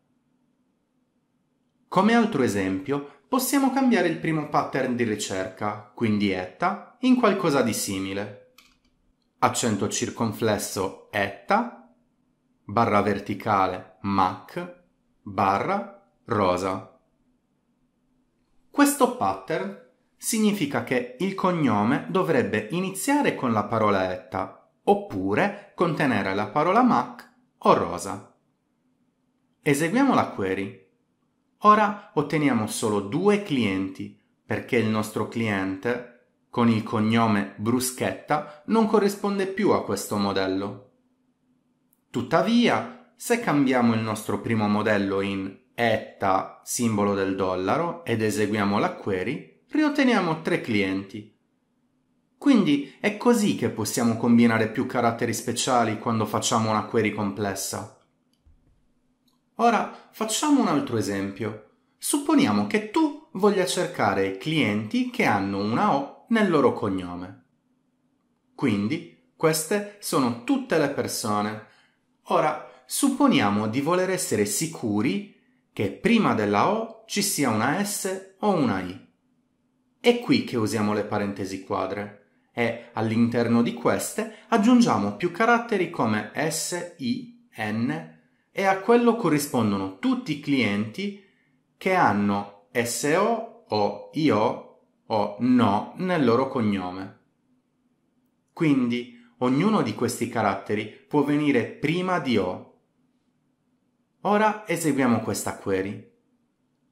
Come altro esempio, possiamo cambiare il primo pattern di ricerca, quindi etta, in qualcosa di simile. Accento circonflesso etta, barra verticale mac, barra rosa. Questo pattern significa che il cognome dovrebbe iniziare con la parola etta oppure contenere la parola mac o rosa. Eseguiamo la query. Ora otteniamo solo due clienti perché il nostro cliente con il cognome Bruschetta non corrisponde più a questo modello. Tuttavia, se cambiamo il nostro primo modello in etta, simbolo del dollaro, ed eseguiamo la query, riotteniamo tre clienti. Quindi è così che possiamo combinare più caratteri speciali quando facciamo una query complessa. Ora facciamo un altro esempio. Supponiamo che tu voglia cercare clienti che hanno una O nel loro cognome. Quindi queste sono tutte le persone. Ora supponiamo di voler essere sicuri che prima della O ci sia una S o una I. È qui che usiamo le parentesi quadre e all'interno di queste aggiungiamo più caratteri come S, I, N, e a quello corrispondono tutti i clienti che hanno SO o IO o NO nel loro cognome. Quindi ognuno di questi caratteri può venire prima di O. Ora eseguiamo questa query.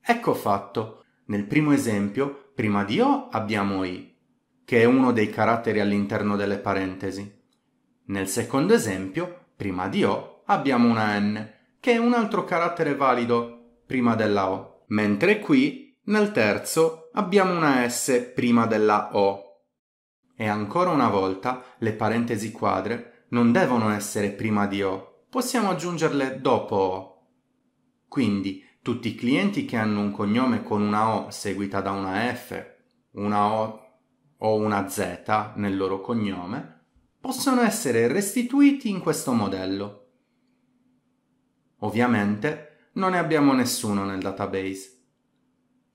Ecco fatto. Nel primo esempio, prima di O abbiamo I, che è uno dei caratteri all'interno delle parentesi. Nel secondo esempio, prima di O abbiamo una N, che è un altro carattere valido prima della O, mentre qui nel terzo abbiamo una S prima della O. E ancora una volta le parentesi quadre non devono essere prima di O, possiamo aggiungerle dopo O. Quindi tutti i clienti che hanno un cognome con una O seguita da una F, una O o una Z nel loro cognome, possono essere restituiti in questo modello. Ovviamente non ne abbiamo nessuno nel database.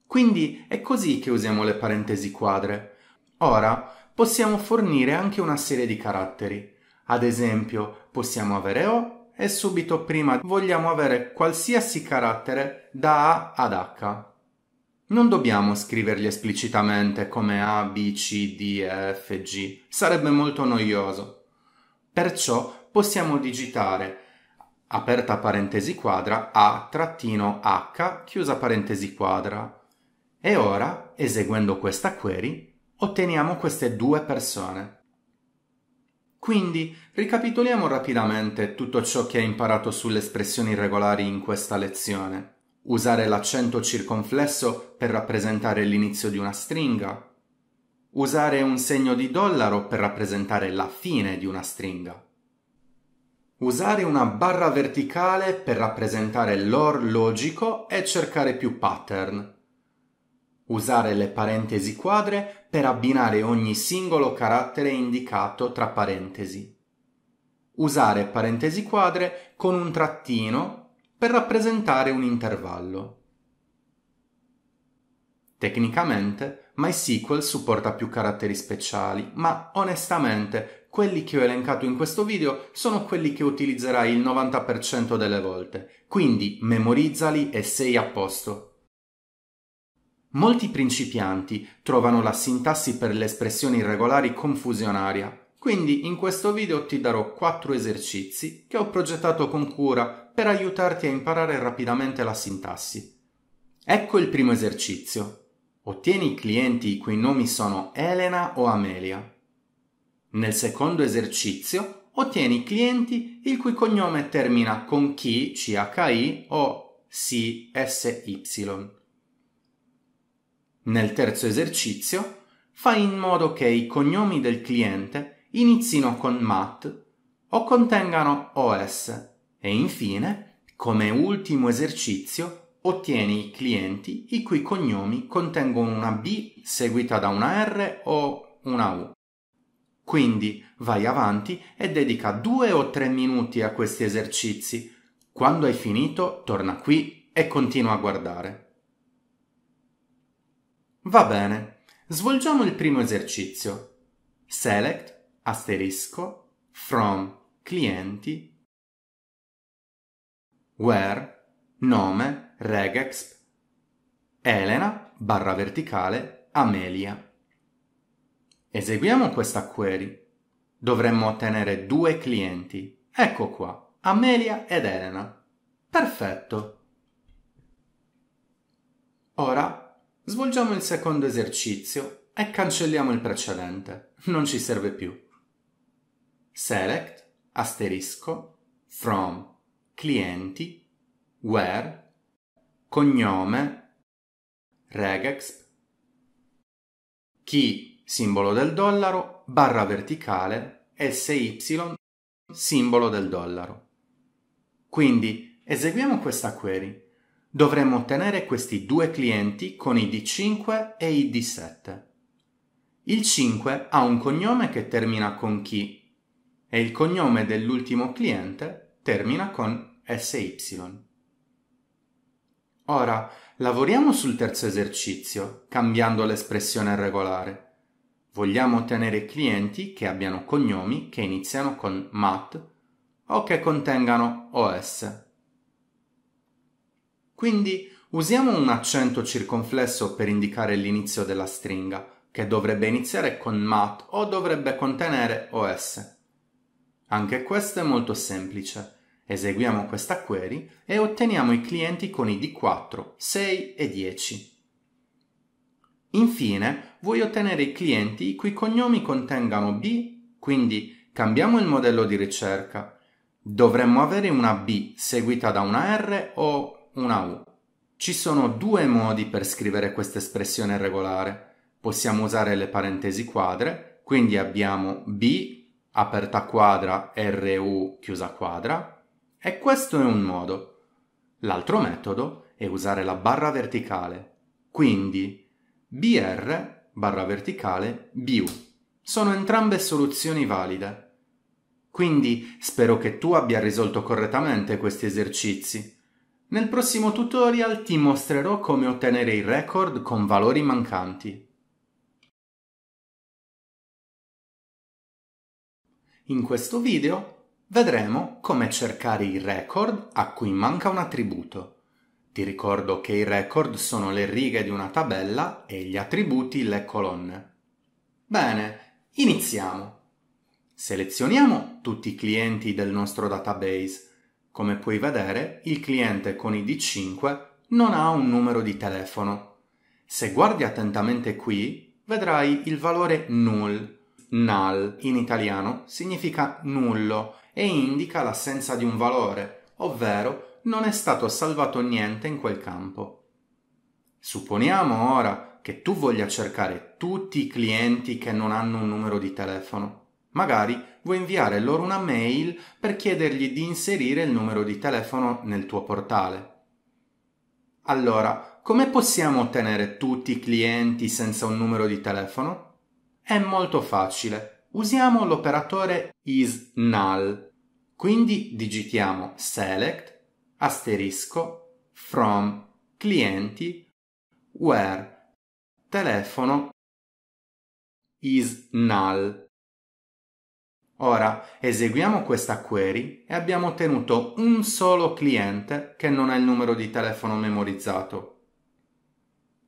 Quindi è così che usiamo le parentesi quadre. Ora possiamo fornire anche una serie di caratteri. Ad esempio possiamo avere O e subito prima vogliamo avere qualsiasi carattere da A ad H. Non dobbiamo scriverli esplicitamente come A, B, C, D, E, F, G, sarebbe molto noioso. Perciò possiamo digitare aperta parentesi quadra, a trattino h, chiusa parentesi quadra. E ora, eseguendo questa query, otteniamo queste due persone. Quindi, ricapitoliamo rapidamente tutto ciò che hai imparato sulle espressioni regolari in questa lezione. Usare l'accento circonflesso per rappresentare l'inizio di una stringa. Usare un segno di dollaro per rappresentare la fine di una stringa Usare una barra verticale per rappresentare l'or logico e cercare più pattern. Usare le parentesi quadre per abbinare ogni singolo carattere indicato tra parentesi. Usare parentesi quadre con un trattino per rappresentare un intervallo. Tecnicamente MySQL supporta più caratteri speciali, ma onestamente quelli che ho elencato in questo video sono quelli che utilizzerai il 90% delle volte, quindi memorizzali e sei a posto. Molti principianti trovano la sintassi per le espressioni irregolari confusionaria, quindi in questo video ti darò 4 esercizi che ho progettato con cura per aiutarti a imparare rapidamente la sintassi. Ecco il primo esercizio. Ottieni clienti i cui nomi sono Elena o Amelia. Nel secondo esercizio ottieni clienti il cui cognome termina con chi, CHI o CSY. Nel terzo esercizio fai in modo che i cognomi del cliente inizino con MAT o contengano OS e infine, come ultimo esercizio, ottieni i clienti i cui cognomi contengono una B seguita da una R o una U. Quindi vai avanti e dedica due o tre minuti a questi esercizi. Quando hai finito, torna qui e continua a guardare. Va bene, svolgiamo il primo esercizio. Select asterisco from clienti where nome regexp Elena barra verticale Amelia Eseguiamo questa query. Dovremmo ottenere due clienti. Ecco qua, Amelia ed Elena. Perfetto. Ora svolgiamo il secondo esercizio e cancelliamo il precedente. Non ci serve più. Select, asterisco, from, clienti, where, cognome, regexp, chi simbolo del dollaro, barra verticale, SY, simbolo del dollaro. Quindi eseguiamo questa query. Dovremmo ottenere questi due clienti con i ID5 e i ID7. Il 5 ha un cognome che termina con chi e il cognome dell'ultimo cliente termina con SY. Ora, lavoriamo sul terzo esercizio, cambiando l'espressione regolare. Vogliamo ottenere clienti che abbiano cognomi che iniziano con mat o che contengano os. Quindi usiamo un accento circonflesso per indicare l'inizio della stringa, che dovrebbe iniziare con mat o dovrebbe contenere os. Anche questo è molto semplice. Eseguiamo questa query e otteniamo i clienti con i D4, 6 e 10. Infine, vuoi ottenere clienti i cui cognomi contengano B, quindi cambiamo il modello di ricerca. Dovremmo avere una B seguita da una R o una U. Ci sono due modi per scrivere questa espressione regolare. Possiamo usare le parentesi quadre, quindi abbiamo B aperta quadra RU chiusa quadra e questo è un modo. L'altro metodo è usare la barra verticale. Quindi BR barra verticale BU. Sono entrambe soluzioni valide. Quindi spero che tu abbia risolto correttamente questi esercizi. Nel prossimo tutorial ti mostrerò come ottenere i record con valori mancanti. In questo video vedremo come cercare i record a cui manca un attributo. Ti ricordo che i record sono le righe di una tabella e gli attributi le colonne. Bene, iniziamo. Selezioniamo tutti i clienti del nostro database. Come puoi vedere, il cliente con ID5 non ha un numero di telefono. Se guardi attentamente qui, vedrai il valore null. Null in italiano significa nullo e indica l'assenza di un valore, ovvero non è stato salvato niente in quel campo. Supponiamo ora che tu voglia cercare tutti i clienti che non hanno un numero di telefono. Magari vuoi inviare loro una mail per chiedergli di inserire il numero di telefono nel tuo portale. Allora, come possiamo ottenere tutti i clienti senza un numero di telefono? È molto facile. Usiamo l'operatore isNull. Quindi digitiamo select asterisco from clienti where telefono is null. Ora eseguiamo questa query e abbiamo ottenuto un solo cliente che non ha il numero di telefono memorizzato.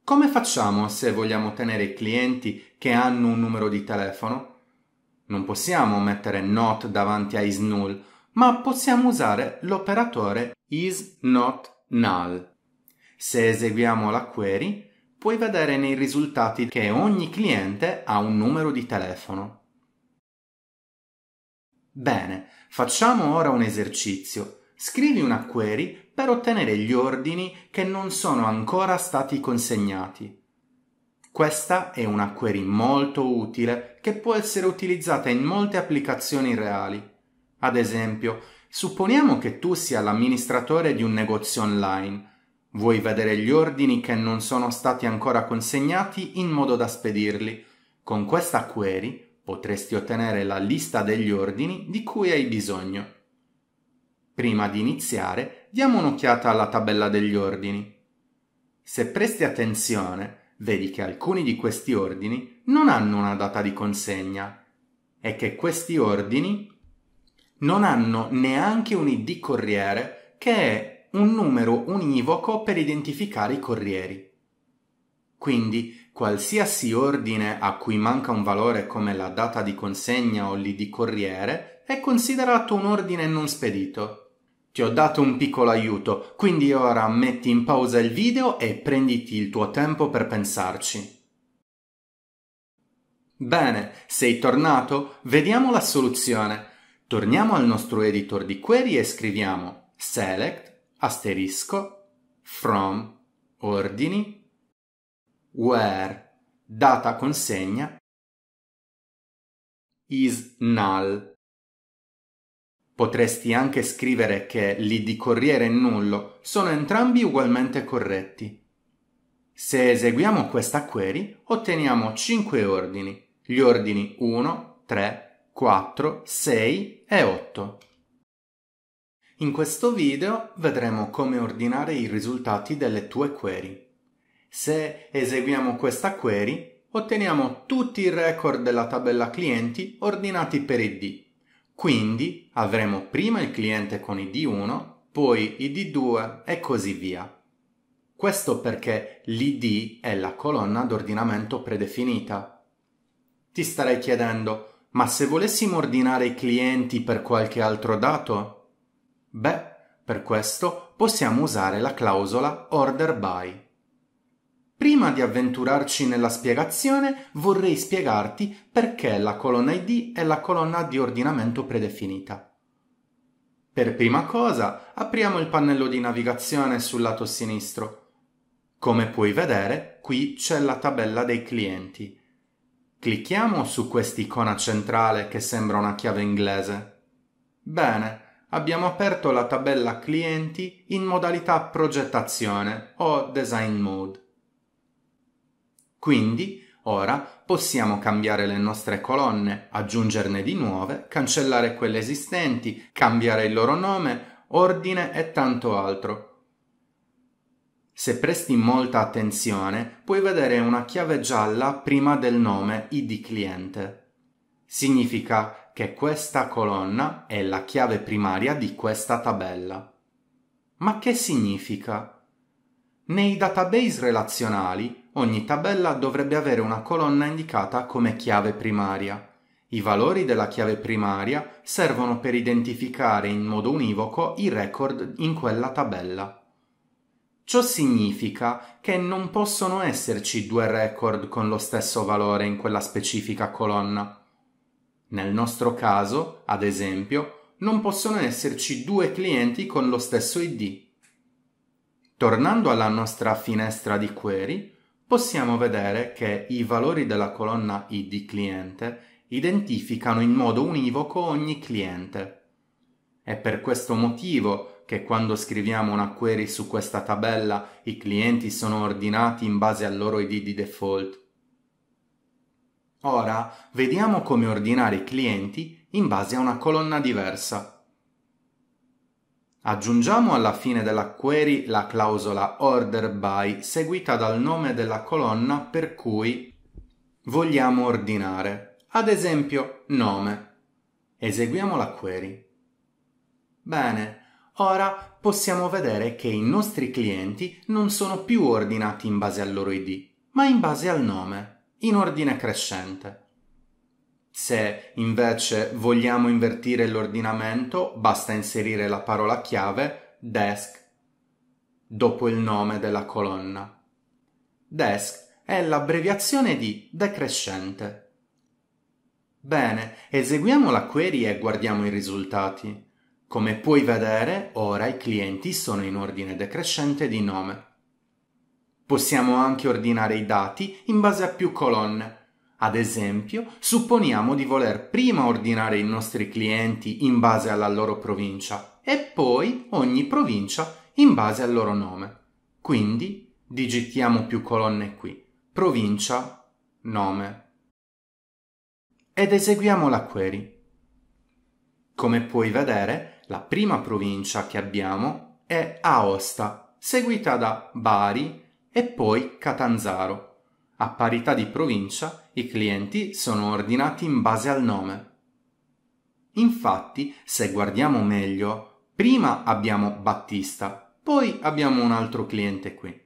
Come facciamo se vogliamo ottenere clienti che hanno un numero di telefono? Non possiamo mettere not davanti a is null ma possiamo usare l'operatore is not null. Se eseguiamo la query, puoi vedere nei risultati che ogni cliente ha un numero di telefono. Bene, facciamo ora un esercizio. Scrivi una query per ottenere gli ordini che non sono ancora stati consegnati. Questa è una query molto utile che può essere utilizzata in molte applicazioni reali. Ad esempio, supponiamo che tu sia l'amministratore di un negozio online. Vuoi vedere gli ordini che non sono stati ancora consegnati in modo da spedirli. Con questa query potresti ottenere la lista degli ordini di cui hai bisogno. Prima di iniziare, diamo un'occhiata alla tabella degli ordini. Se presti attenzione, vedi che alcuni di questi ordini non hanno una data di consegna e che questi ordini non hanno neanche un ID corriere che è un numero univoco per identificare i corrieri. Quindi qualsiasi ordine a cui manca un valore come la data di consegna o l'ID corriere è considerato un ordine non spedito. Ti ho dato un piccolo aiuto, quindi ora metti in pausa il video e prenditi il tuo tempo per pensarci. Bene, sei tornato? Vediamo la soluzione. Torniamo al nostro editor di query e scriviamo select asterisco from ordini where data consegna is null. Potresti anche scrivere che l'id corriere e nullo sono entrambi ugualmente corretti. Se eseguiamo questa query otteniamo 5 ordini, gli ordini 1, 3, 4, 6 e 8. In questo video vedremo come ordinare i risultati delle tue query. Se eseguiamo questa query, otteniamo tutti i record della tabella clienti ordinati per ID. Quindi avremo prima il cliente con ID1, poi ID2 e così via. Questo perché l'ID è la colonna d'ordinamento predefinita. Ti starei chiedendo ma se volessimo ordinare i clienti per qualche altro dato? Beh, per questo possiamo usare la clausola order by. Prima di avventurarci nella spiegazione, vorrei spiegarti perché la colonna ID è la colonna di ordinamento predefinita. Per prima cosa, apriamo il pannello di navigazione sul lato sinistro. Come puoi vedere, qui c'è la tabella dei clienti. Clicchiamo su quest'icona centrale che sembra una chiave inglese. Bene, abbiamo aperto la tabella clienti in modalità progettazione o design mode. Quindi, ora possiamo cambiare le nostre colonne, aggiungerne di nuove, cancellare quelle esistenti, cambiare il loro nome, ordine e tanto altro. Se presti molta attenzione, puoi vedere una chiave gialla prima del nome ID cliente. Significa che questa colonna è la chiave primaria di questa tabella. Ma che significa? Nei database relazionali, ogni tabella dovrebbe avere una colonna indicata come chiave primaria. I valori della chiave primaria servono per identificare in modo univoco i record in quella tabella. Ciò significa che non possono esserci due record con lo stesso valore in quella specifica colonna. Nel nostro caso, ad esempio, non possono esserci due clienti con lo stesso ID. Tornando alla nostra finestra di query, possiamo vedere che i valori della colonna ID cliente identificano in modo univoco ogni cliente. È per questo motivo che quando scriviamo una query su questa tabella i clienti sono ordinati in base al loro ID di default. Ora vediamo come ordinare i clienti in base a una colonna diversa. Aggiungiamo alla fine della query la clausola order by seguita dal nome della colonna per cui vogliamo ordinare, ad esempio nome. Eseguiamo la query. Bene, Ora possiamo vedere che i nostri clienti non sono più ordinati in base al loro ID, ma in base al nome, in ordine crescente. Se invece vogliamo invertire l'ordinamento, basta inserire la parola chiave desk dopo il nome della colonna. Desk è l'abbreviazione di decrescente. Bene, eseguiamo la query e guardiamo i risultati. Come puoi vedere, ora i clienti sono in ordine decrescente di nome. Possiamo anche ordinare i dati in base a più colonne. Ad esempio, supponiamo di voler prima ordinare i nostri clienti in base alla loro provincia e poi ogni provincia in base al loro nome. Quindi digitiamo più colonne qui. Provincia, nome. Ed eseguiamo la query. Come puoi vedere, la prima provincia che abbiamo è Aosta, seguita da Bari e poi Catanzaro. A parità di provincia, i clienti sono ordinati in base al nome. Infatti, se guardiamo meglio, prima abbiamo Battista, poi abbiamo un altro cliente qui.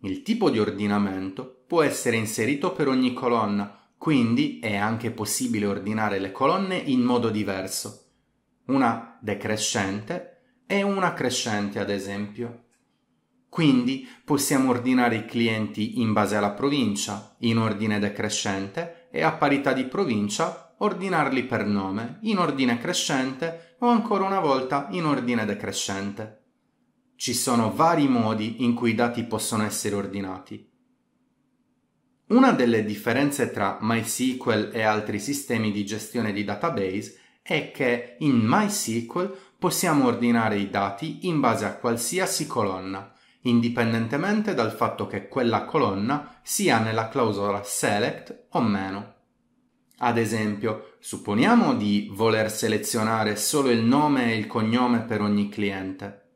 Il tipo di ordinamento può essere inserito per ogni colonna quindi è anche possibile ordinare le colonne in modo diverso, una decrescente e una crescente ad esempio. Quindi possiamo ordinare i clienti in base alla provincia, in ordine decrescente e a parità di provincia ordinarli per nome, in ordine crescente o ancora una volta in ordine decrescente. Ci sono vari modi in cui i dati possono essere ordinati. Una delle differenze tra MySQL e altri sistemi di gestione di database è che in MySQL possiamo ordinare i dati in base a qualsiasi colonna, indipendentemente dal fatto che quella colonna sia nella clausola select o meno. Ad esempio, supponiamo di voler selezionare solo il nome e il cognome per ogni cliente.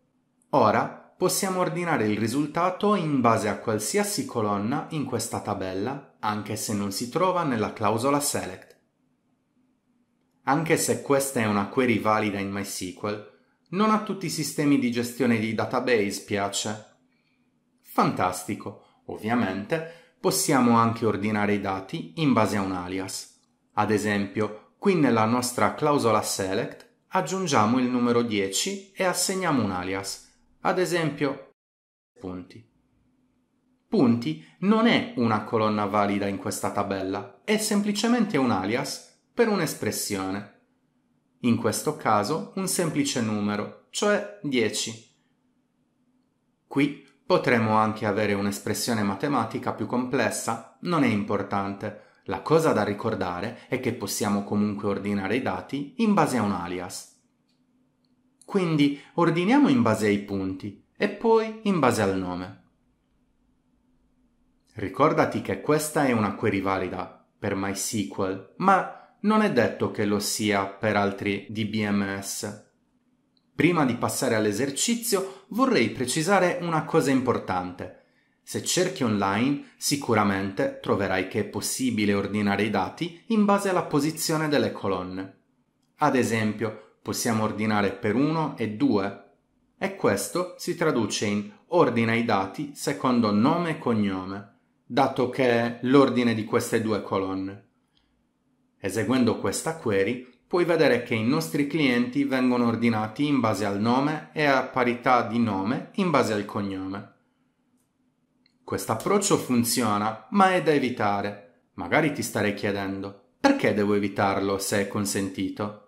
Ora possiamo ordinare il risultato in base a qualsiasi colonna in questa tabella, anche se non si trova nella clausola select. Anche se questa è una query valida in MySQL, non a tutti i sistemi di gestione di database piace. Fantastico, ovviamente possiamo anche ordinare i dati in base a un alias. Ad esempio, qui nella nostra clausola select aggiungiamo il numero 10 e assegniamo un alias ad esempio, punti. Punti non è una colonna valida in questa tabella, è semplicemente un alias per un'espressione. In questo caso un semplice numero, cioè 10. Qui potremmo anche avere un'espressione matematica più complessa, non è importante. La cosa da ricordare è che possiamo comunque ordinare i dati in base a un alias. Quindi ordiniamo in base ai punti e poi in base al nome. Ricordati che questa è una query valida per MySQL, ma non è detto che lo sia per altri DBMS. Prima di passare all'esercizio vorrei precisare una cosa importante. Se cerchi online sicuramente troverai che è possibile ordinare i dati in base alla posizione delle colonne. Ad esempio, possiamo ordinare per 1 e 2 e questo si traduce in ordina i dati secondo nome e cognome, dato che è l'ordine di queste due colonne. Eseguendo questa query puoi vedere che i nostri clienti vengono ordinati in base al nome e a parità di nome in base al cognome. Questo approccio funziona, ma è da evitare. Magari ti starei chiedendo, perché devo evitarlo se è consentito?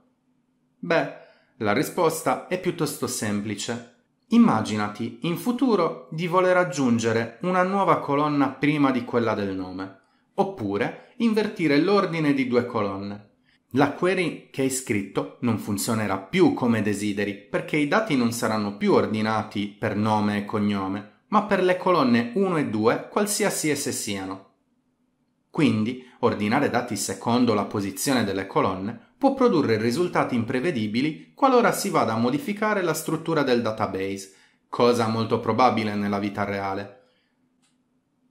Beh, la risposta è piuttosto semplice. Immaginati in futuro di voler aggiungere una nuova colonna prima di quella del nome, oppure invertire l'ordine di due colonne. La query che hai scritto non funzionerà più come desideri perché i dati non saranno più ordinati per nome e cognome, ma per le colonne 1 e 2 qualsiasi esse siano. Quindi ordinare dati secondo la posizione delle colonne può produrre risultati imprevedibili qualora si vada a modificare la struttura del database, cosa molto probabile nella vita reale.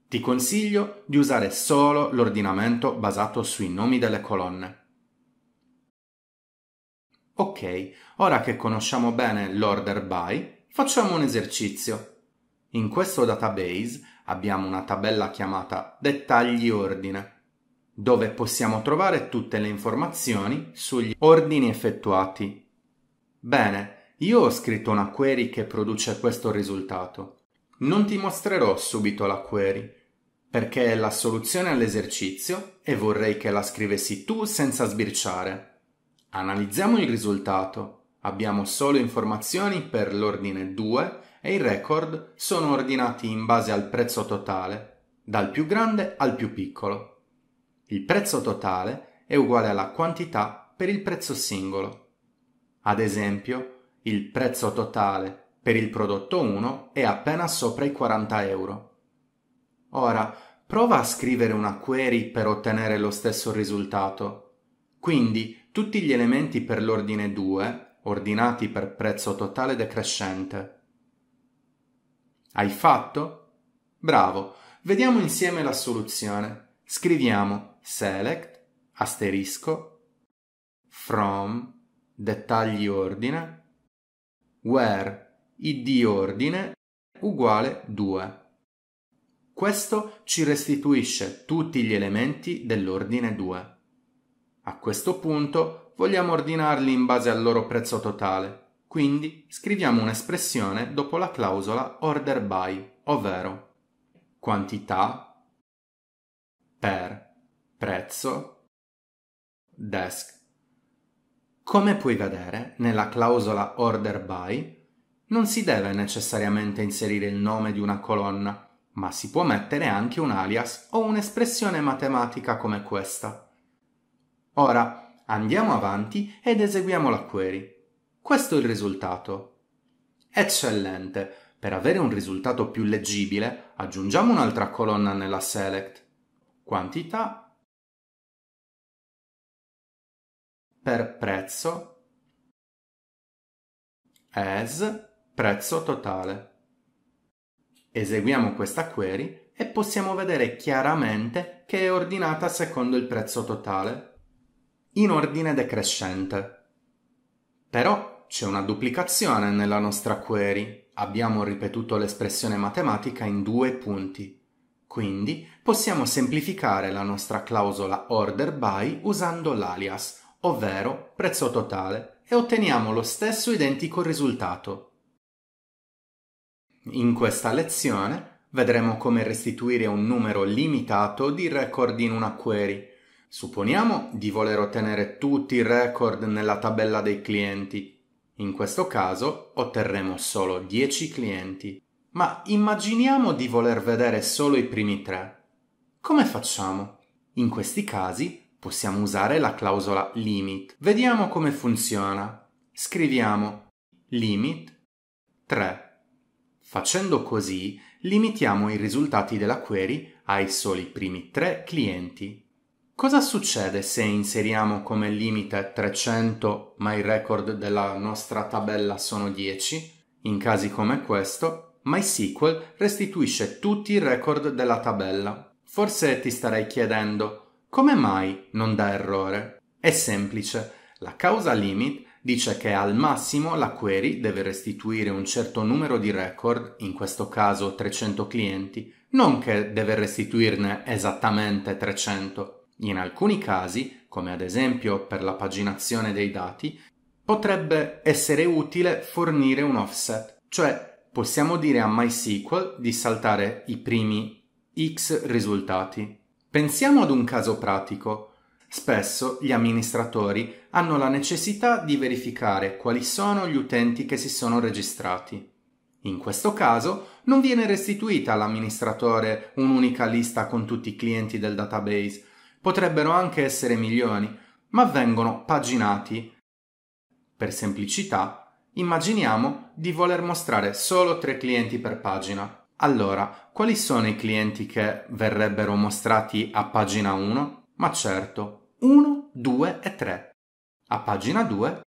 Ti consiglio di usare solo l'ordinamento basato sui nomi delle colonne. Ok, ora che conosciamo bene l'order by, facciamo un esercizio. In questo database abbiamo una tabella chiamata dettagli ordine dove possiamo trovare tutte le informazioni sugli ordini effettuati. Bene, io ho scritto una query che produce questo risultato. Non ti mostrerò subito la query, perché è la soluzione all'esercizio e vorrei che la scrivessi tu senza sbirciare. Analizziamo il risultato. Abbiamo solo informazioni per l'ordine 2 e i record sono ordinati in base al prezzo totale, dal più grande al più piccolo. Il prezzo totale è uguale alla quantità per il prezzo singolo. Ad esempio, il prezzo totale per il prodotto 1 è appena sopra i 40 euro. Ora, prova a scrivere una query per ottenere lo stesso risultato. Quindi, tutti gli elementi per l'ordine 2, ordinati per prezzo totale decrescente. Hai fatto? Bravo, vediamo insieme la soluzione. Scriviamo select, asterisco, from, dettagli ordine, where id ordine uguale 2. Questo ci restituisce tutti gli elementi dell'ordine 2. A questo punto vogliamo ordinarli in base al loro prezzo totale, quindi scriviamo un'espressione dopo la clausola order by, ovvero quantità per prezzo, desk. Come puoi vedere, nella clausola order by non si deve necessariamente inserire il nome di una colonna, ma si può mettere anche un alias o un'espressione matematica come questa. Ora andiamo avanti ed eseguiamo la query. Questo è il risultato. Eccellente! Per avere un risultato più leggibile aggiungiamo un'altra colonna nella select. Quantità per prezzo as prezzo totale. Eseguiamo questa query e possiamo vedere chiaramente che è ordinata secondo il prezzo totale, in ordine decrescente. Però c'è una duplicazione nella nostra query, abbiamo ripetuto l'espressione matematica in due punti. Quindi possiamo semplificare la nostra clausola order by usando l'alias, ovvero prezzo totale, e otteniamo lo stesso identico risultato. In questa lezione vedremo come restituire un numero limitato di record in una query. Supponiamo di voler ottenere tutti i record nella tabella dei clienti. In questo caso otterremo solo 10 clienti. Ma immaginiamo di voler vedere solo i primi tre. Come facciamo? In questi casi possiamo usare la clausola limit. Vediamo come funziona. Scriviamo limit 3. Facendo così limitiamo i risultati della query ai soli primi tre clienti. Cosa succede se inseriamo come limite 300 ma i record della nostra tabella sono 10? In casi come questo, MySQL restituisce tutti i record della tabella. Forse ti starei chiedendo come mai non dà errore? È semplice. La causa limit dice che al massimo la query deve restituire un certo numero di record, in questo caso 300 clienti, non che deve restituirne esattamente 300. In alcuni casi, come ad esempio per la paginazione dei dati, potrebbe essere utile fornire un offset, cioè possiamo dire a MySQL di saltare i primi x risultati Pensiamo ad un caso pratico. Spesso gli amministratori hanno la necessità di verificare quali sono gli utenti che si sono registrati. In questo caso non viene restituita all'amministratore un'unica lista con tutti i clienti del database, potrebbero anche essere milioni, ma vengono paginati. Per semplicità, immaginiamo di voler mostrare solo tre clienti per pagina. Allora, quali sono i clienti che verrebbero mostrati a pagina 1? Ma certo, 1, 2 e 3. A pagina 2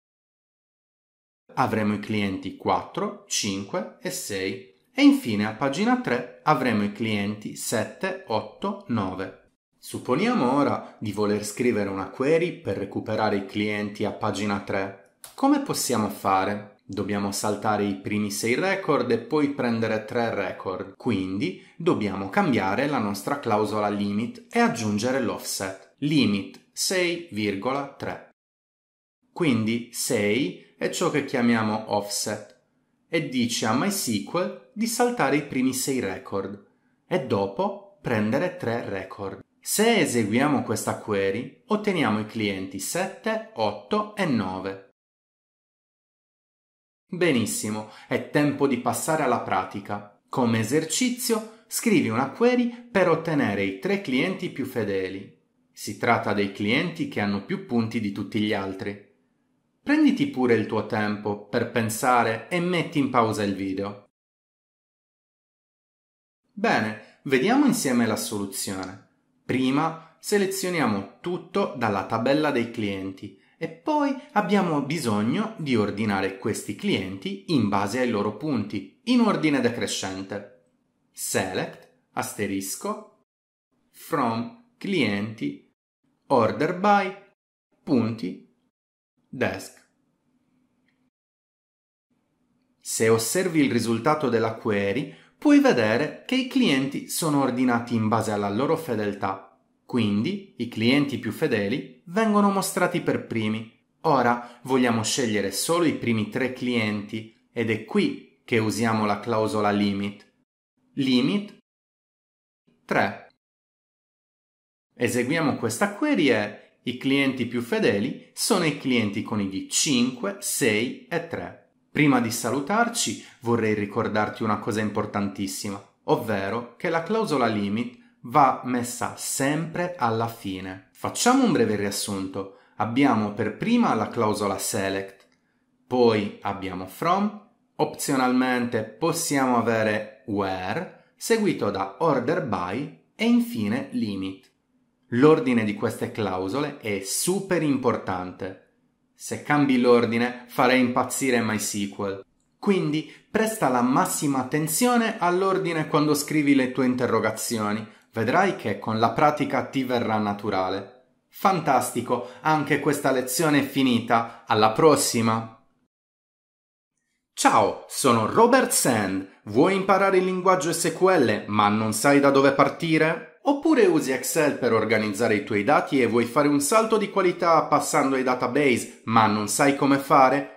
avremo i clienti 4, 5 e 6 e infine a pagina 3 avremo i clienti 7, 8, 9. Supponiamo ora di voler scrivere una query per recuperare i clienti a pagina 3. Come possiamo fare? Dobbiamo saltare i primi 6 record e poi prendere 3 record, quindi dobbiamo cambiare la nostra clausola limit e aggiungere l'offset limit 6,3. Quindi 6 è ciò che chiamiamo offset e dice a MySQL di saltare i primi 6 record e dopo prendere 3 record. Se eseguiamo questa query otteniamo i clienti 7, 8 e 9 Benissimo, è tempo di passare alla pratica. Come esercizio, scrivi una query per ottenere i tre clienti più fedeli. Si tratta dei clienti che hanno più punti di tutti gli altri. Prenditi pure il tuo tempo per pensare e metti in pausa il video. Bene, vediamo insieme la soluzione. Prima selezioniamo tutto dalla tabella dei clienti e poi abbiamo bisogno di ordinare questi clienti in base ai loro punti, in ordine decrescente. Select, asterisco, from, clienti, order by, punti, desk. Se osservi il risultato della query, puoi vedere che i clienti sono ordinati in base alla loro fedeltà quindi i clienti più fedeli vengono mostrati per primi. Ora vogliamo scegliere solo i primi tre clienti ed è qui che usiamo la clausola limit. Limit 3. Eseguiamo questa query e i clienti più fedeli sono i clienti con i ID 5, 6 e 3. Prima di salutarci vorrei ricordarti una cosa importantissima, ovvero che la clausola limit va messa sempre alla fine. Facciamo un breve riassunto. Abbiamo per prima la clausola select, poi abbiamo from, opzionalmente possiamo avere where, seguito da order by e infine limit. L'ordine di queste clausole è super importante. Se cambi l'ordine farei impazzire MySQL. Quindi presta la massima attenzione all'ordine quando scrivi le tue interrogazioni, Vedrai che con la pratica ti verrà naturale. Fantastico, anche questa lezione è finita. Alla prossima! Ciao, sono Robert Sand. Vuoi imparare il linguaggio SQL ma non sai da dove partire? Oppure usi Excel per organizzare i tuoi dati e vuoi fare un salto di qualità passando ai database ma non sai come fare?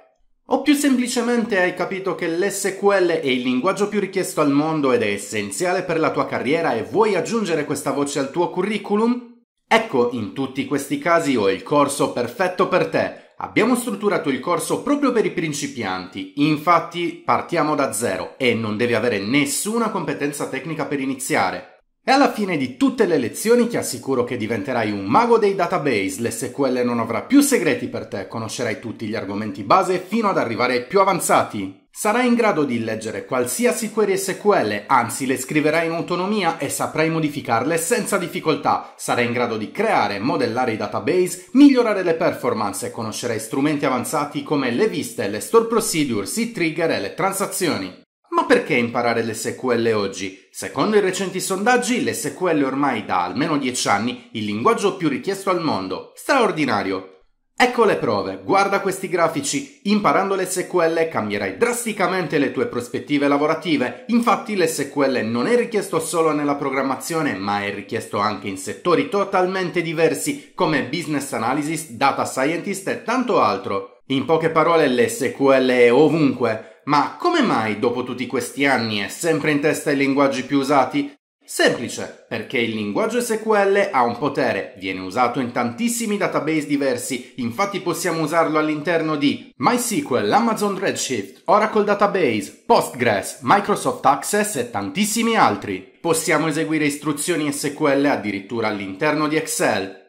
O più semplicemente hai capito che l'SQL è il linguaggio più richiesto al mondo ed è essenziale per la tua carriera e vuoi aggiungere questa voce al tuo curriculum? Ecco, in tutti questi casi ho il corso perfetto per te. Abbiamo strutturato il corso proprio per i principianti, infatti partiamo da zero e non devi avere nessuna competenza tecnica per iniziare. E alla fine di tutte le lezioni ti assicuro che diventerai un mago dei database, l'SQL non avrà più segreti per te, conoscerai tutti gli argomenti base fino ad arrivare ai più avanzati. Sarai in grado di leggere qualsiasi query SQL, anzi le scriverai in autonomia e saprai modificarle senza difficoltà. Sarai in grado di creare, e modellare i database, migliorare le performance e conoscerai strumenti avanzati come le viste, le store procedures, i trigger e le transazioni. Ma perché imparare le SQL oggi? Secondo i recenti sondaggi, le SQL ormai da almeno 10 anni il linguaggio più richiesto al mondo. Straordinario! Ecco le prove, guarda questi grafici. Imparando le SQL cambierai drasticamente le tue prospettive lavorative. Infatti le SQL non è richiesto solo nella programmazione, ma è richiesto anche in settori totalmente diversi come business analysis, data scientist e tanto altro. In poche parole le SQL è ovunque. Ma come mai dopo tutti questi anni è sempre in testa i linguaggi più usati? Semplice, perché il linguaggio SQL ha un potere, viene usato in tantissimi database diversi, infatti possiamo usarlo all'interno di MySQL, Amazon Redshift, Oracle Database, Postgres, Microsoft Access e tantissimi altri. Possiamo eseguire istruzioni SQL addirittura all'interno di Excel.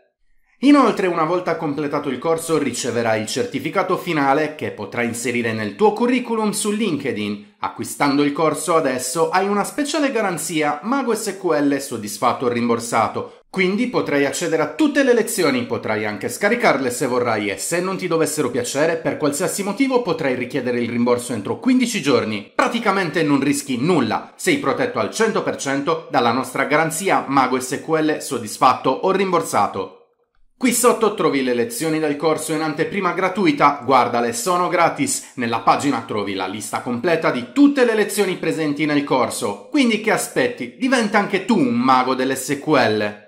Inoltre, una volta completato il corso, riceverai il certificato finale che potrai inserire nel tuo curriculum su LinkedIn. Acquistando il corso adesso hai una speciale garanzia Mago SQL soddisfatto o rimborsato. Quindi potrai accedere a tutte le lezioni, potrai anche scaricarle se vorrai e se non ti dovessero piacere, per qualsiasi motivo potrai richiedere il rimborso entro 15 giorni. Praticamente non rischi nulla, sei protetto al 100% dalla nostra garanzia Mago SQL soddisfatto o rimborsato. Qui sotto trovi le lezioni del corso in anteprima gratuita, guardale, sono gratis. Nella pagina trovi la lista completa di tutte le lezioni presenti nel corso. Quindi che aspetti? Diventa anche tu un mago delle SQL.